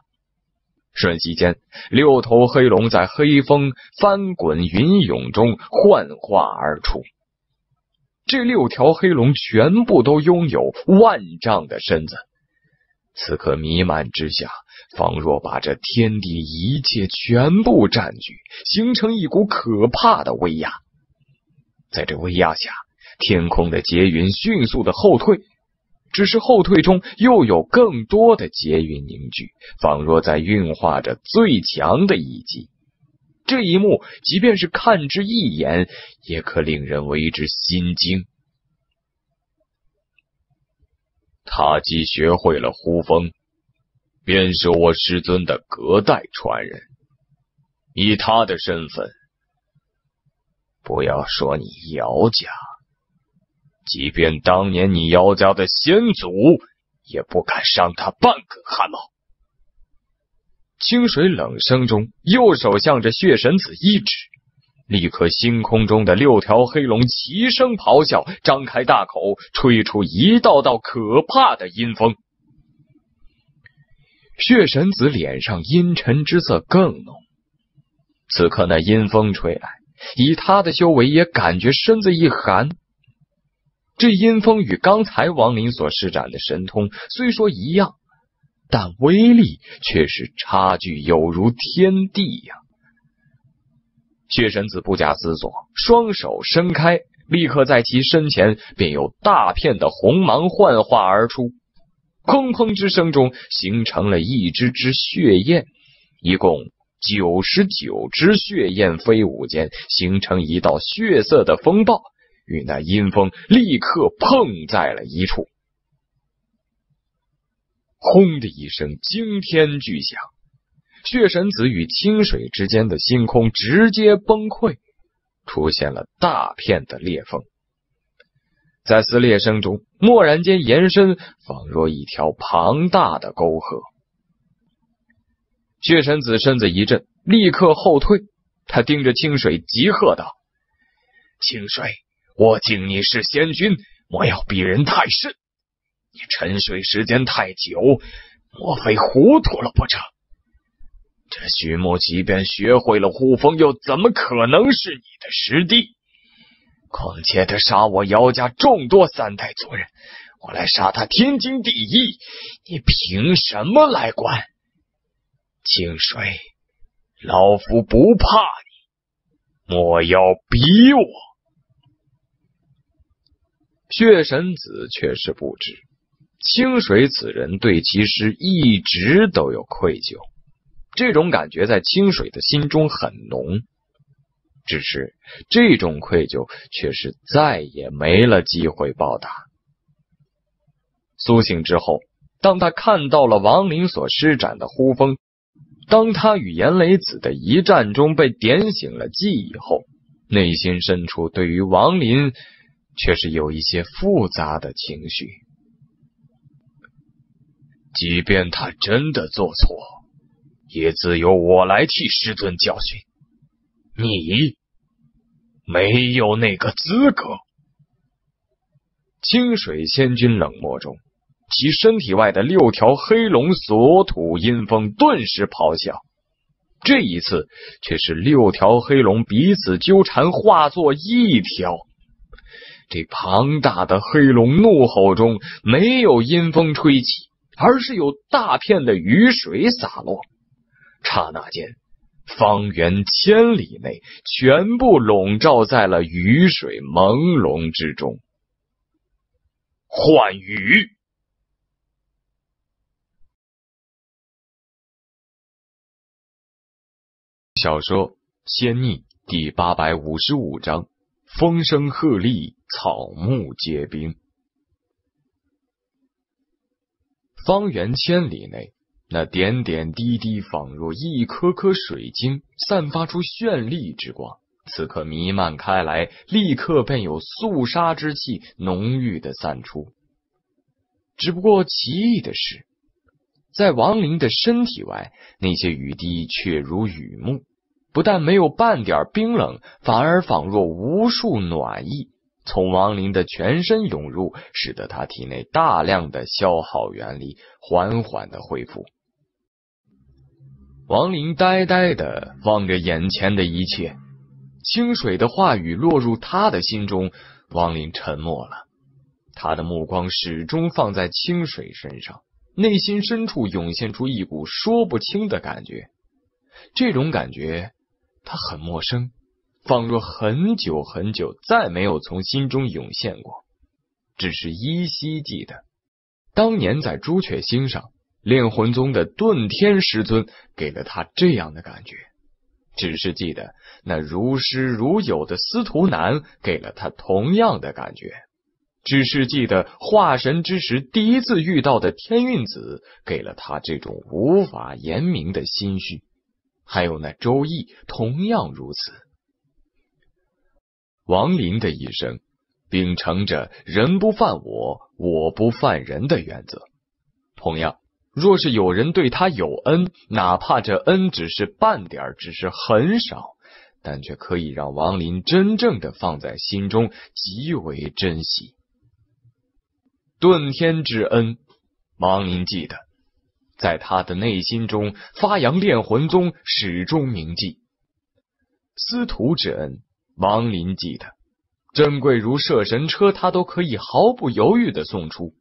瞬息间，六头黑龙在黑风翻滚云涌中幻化而出。这六条黑龙全部都拥有万丈的身子。此刻弥漫之下，仿若把这天地一切全部占据，形成一股可怕的威压。在这威压下，天空的劫云迅速的后退，只是后退中又有更多的劫云凝聚，仿若在运化着最强的一击。这一幕，即便是看之一眼，也可令人为之心惊。他既学会了呼风，便是我师尊的隔代传人。以他的身份，不要说你姚家，即便当年你姚家的先祖，也不敢伤他半根汗毛。清水冷声中，右手向着血神子一指。立刻，星空中的六条黑龙齐声咆哮，张开大口，吹出一道道可怕的阴风。血神子脸上阴沉之色更浓。此刻那阴风吹来，以他的修为也感觉身子一寒。这阴风与刚才王林所施展的神通虽说一样，但威力却是差距有如天地呀。血神子不假思索，双手伸开，立刻在其身前便有大片的红芒幻化而出。砰砰之声中，形成了一只只血燕，一共九十九只血燕飞舞间，形成一道血色的风暴，与那阴风立刻碰在了一处。轰的一声，惊天巨响。血神子与清水之间的星空直接崩溃，出现了大片的裂缝。在撕裂声中，蓦然间延伸，仿若一条庞大的沟壑。血神子身子一震，立刻后退。他盯着清水，急喝道：“清水，我敬你是仙君，莫要逼人太甚。你沉睡时间太久，莫非糊涂了不成？”这徐牧即便学会了护风，又怎么可能是你的师弟？况且他杀我姚家众多三代族人，我来杀他天经地义，你凭什么来管？清水，老夫不怕你，莫要逼我。血神子却是不知，清水此人对其师一直都有愧疚。这种感觉在清水的心中很浓，只是这种愧疚却是再也没了机会报答。苏醒之后，当他看到了王林所施展的呼风，当他与严雷子的一战中被点醒了记忆后，内心深处对于王林却是有一些复杂的情绪。即便他真的做错。也自有我来替师尊教训你，没有那个资格。清水仙君冷漠中，其身体外的六条黑龙所吐阴风顿时咆哮。这一次却是六条黑龙彼此纠缠，化作一条。这庞大的黑龙怒吼中，没有阴风吹起，而是有大片的雨水洒落。刹那间，方圆千里内全部笼罩在了雨水朦胧之中。换雨小说《仙逆》第八百五十五章：风声鹤唳，草木皆兵。方圆千里内。那点点滴滴，仿若一颗颗水晶，散发出绚丽之光。此刻弥漫开来，立刻便有肃杀之气浓郁的散出。只不过奇异的是，在王林的身体外，那些雨滴却如雨幕，不但没有半点冰冷，反而仿若无数暖意从王林的全身涌入，使得他体内大量的消耗原力缓缓的恢复。王林呆呆的望着眼前的一切，清水的话语落入他的心中，王林沉默了。他的目光始终放在清水身上，内心深处涌现出一股说不清的感觉。这种感觉他很陌生，仿若很久很久再没有从心中涌现过，只是依稀记得当年在朱雀星上。炼魂宗的遁天师尊给了他这样的感觉，只是记得那如师如友的司徒南给了他同样的感觉，只是记得化神之时第一次遇到的天运子给了他这种无法言明的心绪，还有那周易同样如此。王林的一生秉承着“人不犯我，我不犯人”的原则，同样。若是有人对他有恩，哪怕这恩只是半点，只是很少，但却可以让王林真正的放在心中，极为珍惜。遁天之恩，王林记得，在他的内心中，发扬炼魂宗，始终铭记。司徒之恩，王林记得，珍贵如摄神车，他都可以毫不犹豫的送出。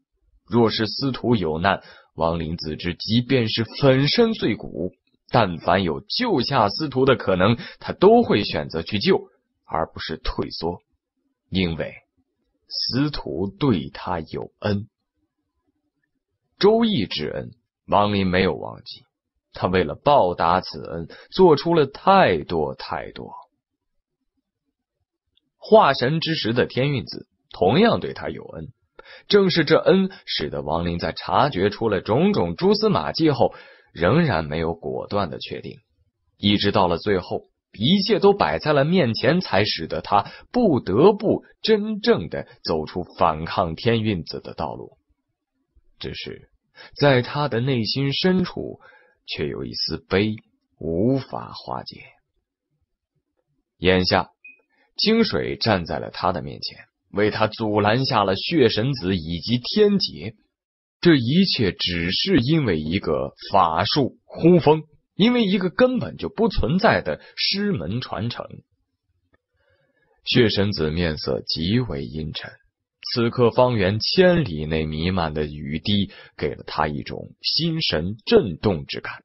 若是司徒有难，王林自知，即便是粉身碎骨，但凡有救下司徒的可能，他都会选择去救，而不是退缩。因为司徒对他有恩，周易之恩，王林没有忘记。他为了报答此恩，做出了太多太多。化神之时的天运子同样对他有恩。正是这恩，使得王林在察觉出了种种蛛丝马迹后，仍然没有果断的确定，一直到了最后，一切都摆在了面前，才使得他不得不真正的走出反抗天运子的道路。只是在他的内心深处，却有一丝悲无法化解。眼下，清水站在了他的面前。为他阻拦下了血神子以及天劫，这一切只是因为一个法术呼风，因为一个根本就不存在的师门传承。血神子面色极为阴沉，此刻方圆千里内弥漫的雨滴给了他一种心神震动之感。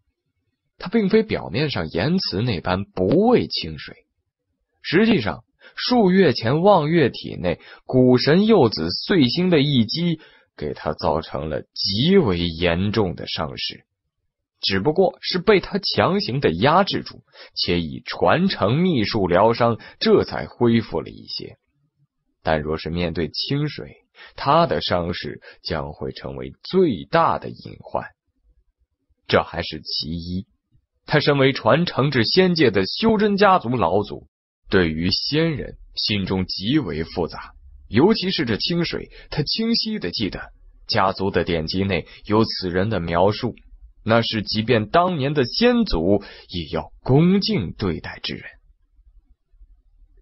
他并非表面上言辞那般不畏清水，实际上。数月前，望月体内古神幼子碎星的一击，给他造成了极为严重的伤势，只不过是被他强行的压制住，且以传承秘术疗伤，这才恢复了一些。但若是面对清水，他的伤势将会成为最大的隐患。这还是其一，他身为传承至仙界的修真家族老祖。对于仙人，心中极为复杂。尤其是这清水，他清晰的记得家族的典籍内有此人的描述，那是即便当年的先祖也要恭敬对待之人。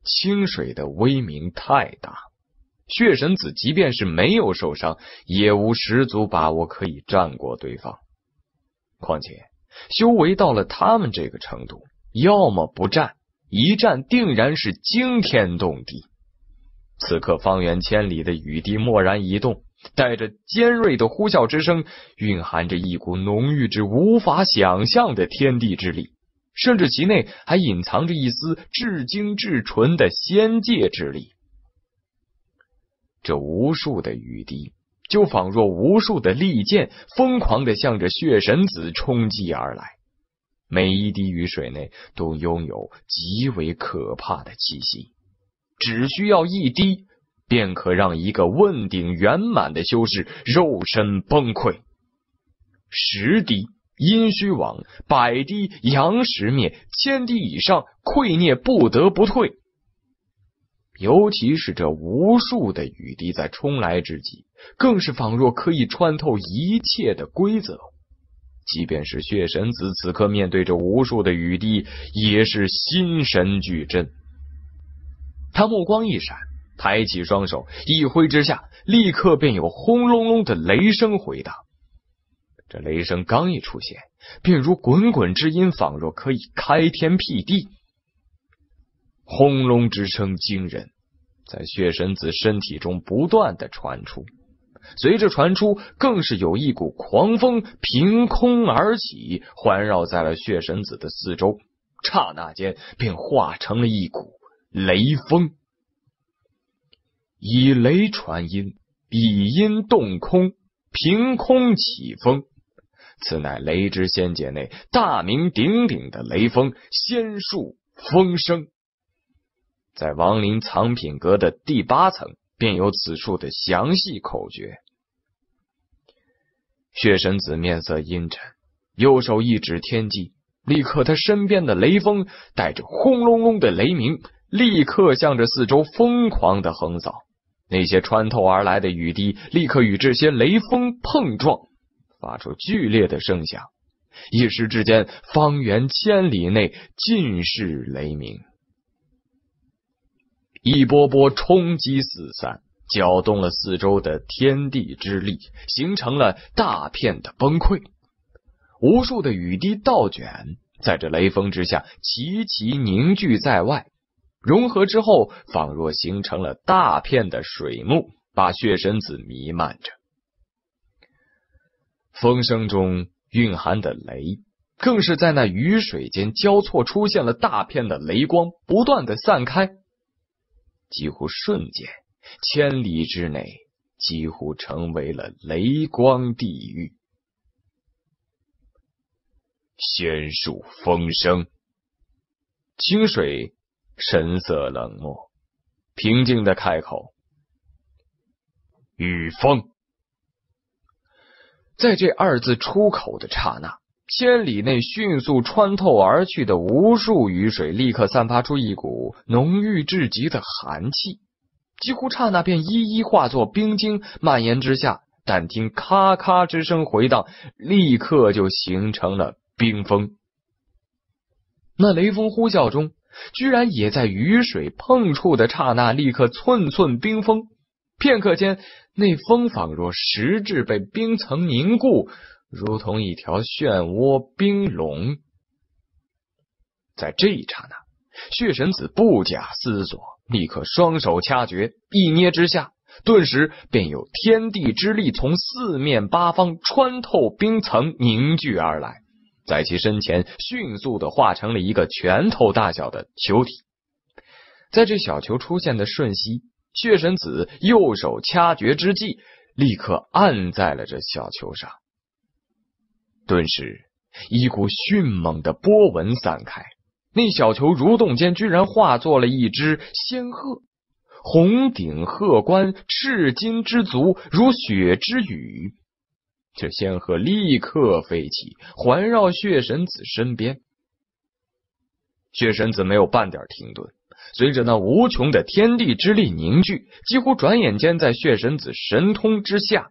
清水的威名太大，血神子即便是没有受伤，也无十足把握可以战过对方。况且，修为到了他们这个程度，要么不战。一战定然是惊天动地。此刻，方圆千里的雨滴蓦然一动，带着尖锐的呼啸之声，蕴含着一股浓郁至无法想象的天地之力，甚至其内还隐藏着一丝至精至纯的仙界之力。这无数的雨滴，就仿若无数的利剑，疯狂的向着血神子冲击而来。每一滴雨水内都拥有极为可怕的气息，只需要一滴便可让一个问鼎圆满的修士肉身崩溃。十滴阴虚网，百滴阳石灭，千滴以上溃灭不得不退。尤其是这无数的雨滴在冲来之际，更是仿若可以穿透一切的规则。即便是血神子，此刻面对着无数的雨滴，也是心神俱震。他目光一闪，抬起双手，一挥之下，立刻便有轰隆隆的雷声回荡。这雷声刚一出现，便如滚滚之音，仿若可以开天辟地。轰隆之声惊人，在血神子身体中不断的传出。随着传出，更是有一股狂风凭空而起，环绕在了血神子的四周。刹那间，便化成了一股雷风，以雷传音，以音动空，凭空起风。此乃雷之仙界内大名鼎鼎的雷锋仙术——风声，在王林藏品阁的第八层。便有此处的详细口诀。血神子面色阴沉，右手一指天际，立刻他身边的雷风带着轰隆隆的雷鸣，立刻向着四周疯狂的横扫。那些穿透而来的雨滴，立刻与这些雷锋碰撞，发出剧烈的声响。一时之间，方圆千里内尽是雷鸣。一波波冲击四散，搅动了四周的天地之力，形成了大片的崩溃。无数的雨滴倒卷在这雷锋之下，齐齐凝聚在外，融合之后，仿若形成了大片的水幕，把血神子弥漫着。风声中蕴含的雷，更是在那雨水间交错，出现了大片的雷光，不断的散开。几乎瞬间，千里之内几乎成为了雷光地狱。仙术风声，清水神色冷漠，平静的开口：“雨风。”在这二字出口的刹那。千里内迅速穿透而去的无数雨水，立刻散发出一股浓郁至极的寒气，几乎刹那便一一化作冰晶蔓延之下。但听咔咔之声回荡，立刻就形成了冰封。那雷锋呼啸中，居然也在雨水碰触的刹那，立刻寸寸冰封。片刻间，那风仿若实质被冰层凝固。如同一条漩涡冰龙，在这一刹那，血神子不假思索，立刻双手掐诀，一捏之下，顿时便有天地之力从四面八方穿透冰层凝聚而来，在其身前迅速的化成了一个拳头大小的球体。在这小球出现的瞬息，血神子右手掐诀之际，立刻按在了这小球上。顿时，一股迅猛的波纹散开。那小球蠕动间，居然化作了一只仙鹤，红顶鹤冠，赤金之足如雪之羽。这仙鹤立刻飞起，环绕血神子身边。血神子没有半点停顿，随着那无穷的天地之力凝聚，几乎转眼间，在血神子神通之下，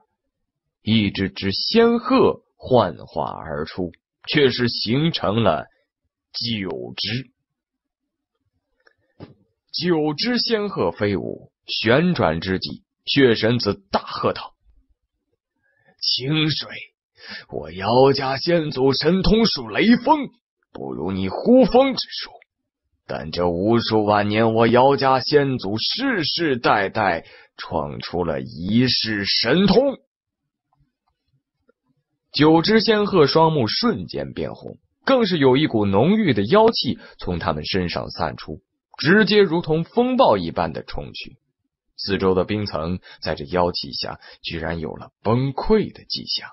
一只只仙鹤。幻化而出，却是形成了九只九只仙鹤飞舞旋转之际，血神子大喝道：“清水，我姚家先祖神通属雷锋，不如你呼风之术。但这无数万年，我姚家先祖世世代代创出了一世神通。”九只仙鹤双目瞬间变红，更是有一股浓郁的妖气从他们身上散出，直接如同风暴一般的冲去。四周的冰层在这妖气下，居然有了崩溃的迹象。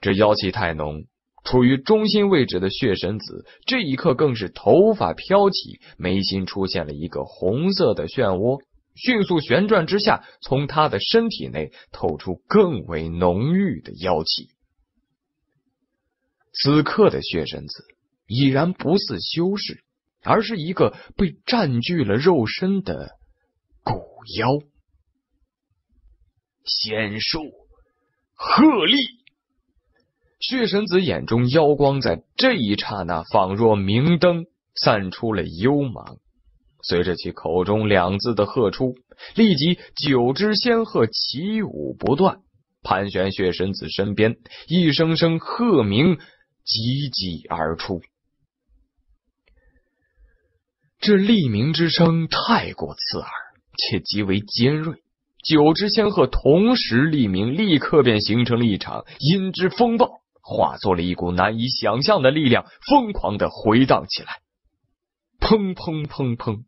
这妖气太浓，处于中心位置的血神子，这一刻更是头发飘起，眉心出现了一个红色的漩涡。迅速旋转之下，从他的身体内透出更为浓郁的妖气。此刻的血神子已然不似修士，而是一个被占据了肉身的骨妖。仙术鹤立，血神子眼中妖光在这一刹那仿若明灯，散出了幽芒。随着其口中两字的喝出，立即九只仙鹤起舞不断，盘旋血神子身边，一声声鹤鸣急急而出。这厉鸣之声太过刺耳，且极为尖锐。九只仙鹤同时厉鸣，立刻便形成了一场音之风暴，化作了一股难以想象的力量，疯狂的回荡起来。砰砰砰砰！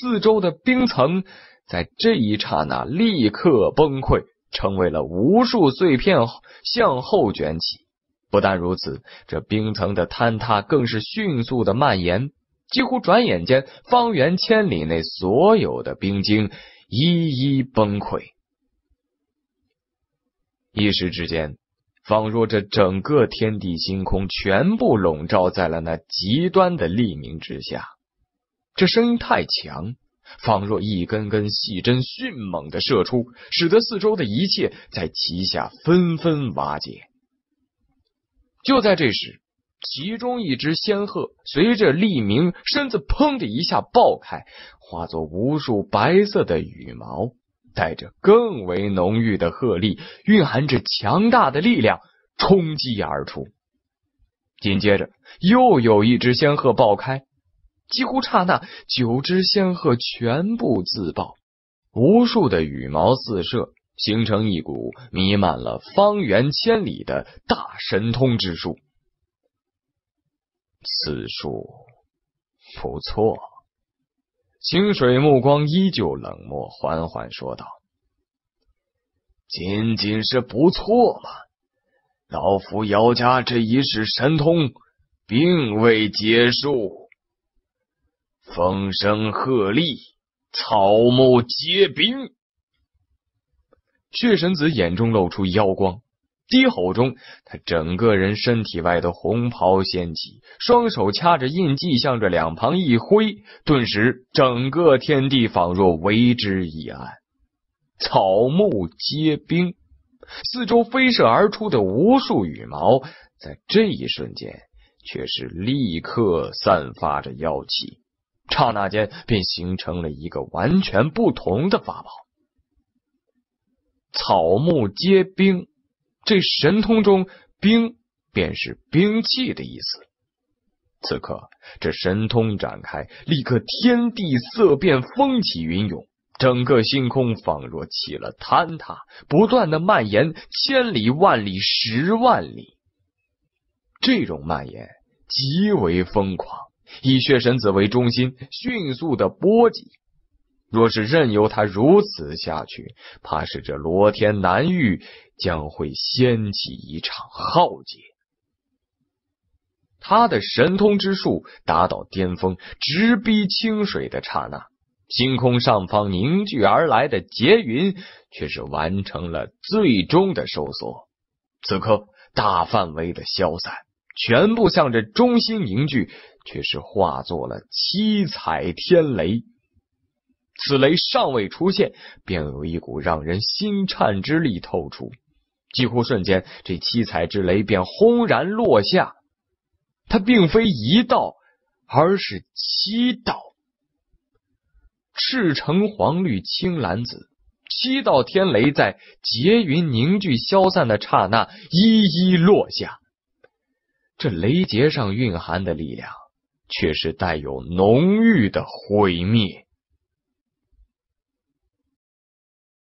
四周的冰层在这一刹那立刻崩溃，成为了无数碎片向后卷起。不但如此，这冰层的坍塌更是迅速的蔓延，几乎转眼间，方圆千里内所有的冰晶一一崩溃。一时之间，仿若这整个天地星空全部笼罩在了那极端的利名之下。这声音太强，仿若一根根细针迅猛的射出，使得四周的一切在旗下纷纷瓦解。就在这时，其中一只仙鹤随着厉明身子砰的一下爆开，化作无数白色的羽毛，带着更为浓郁的鹤力，蕴含着强大的力量冲击而出。紧接着，又有一只仙鹤爆开。几乎刹那，九只仙鹤全部自爆，无数的羽毛四射，形成一股弥漫了方圆千里的大神通之术。此术不错。清水目光依旧冷漠，缓缓说道：“仅仅是不错吗？老夫姚家这一世神通并未结束。”风声鹤唳，草木皆兵。血神子眼中露出妖光，低吼中，他整个人身体外的红袍掀起，双手掐着印记，向着两旁一挥，顿时整个天地仿若为之一暗。草木皆兵，四周飞射而出的无数羽毛，在这一瞬间却是立刻散发着妖气。刹那间，便形成了一个完全不同的法宝——草木皆兵。这神通中，“兵”便是兵器的意思。此刻，这神通展开，立刻天地色变，风起云涌，整个星空仿若起了坍塌，不断的蔓延，千里万里、十万里。这种蔓延极为疯狂。以血神子为中心，迅速的波及。若是任由他如此下去，怕是这罗天南域将会掀起一场浩劫。他的神通之术达到巅峰，直逼清水的刹那，星空上方凝聚而来的劫云却是完成了最终的收缩。此刻，大范围的消散，全部向着中心凝聚。却是化作了七彩天雷。此雷尚未出现，便有一股让人心颤之力透出。几乎瞬间，这七彩之雷便轰然落下。它并非一道，而是七道。赤橙黄绿青蓝紫，七道天雷在劫云凝聚消散的刹那一一落下。这雷劫上蕴含的力量。却是带有浓郁的毁灭。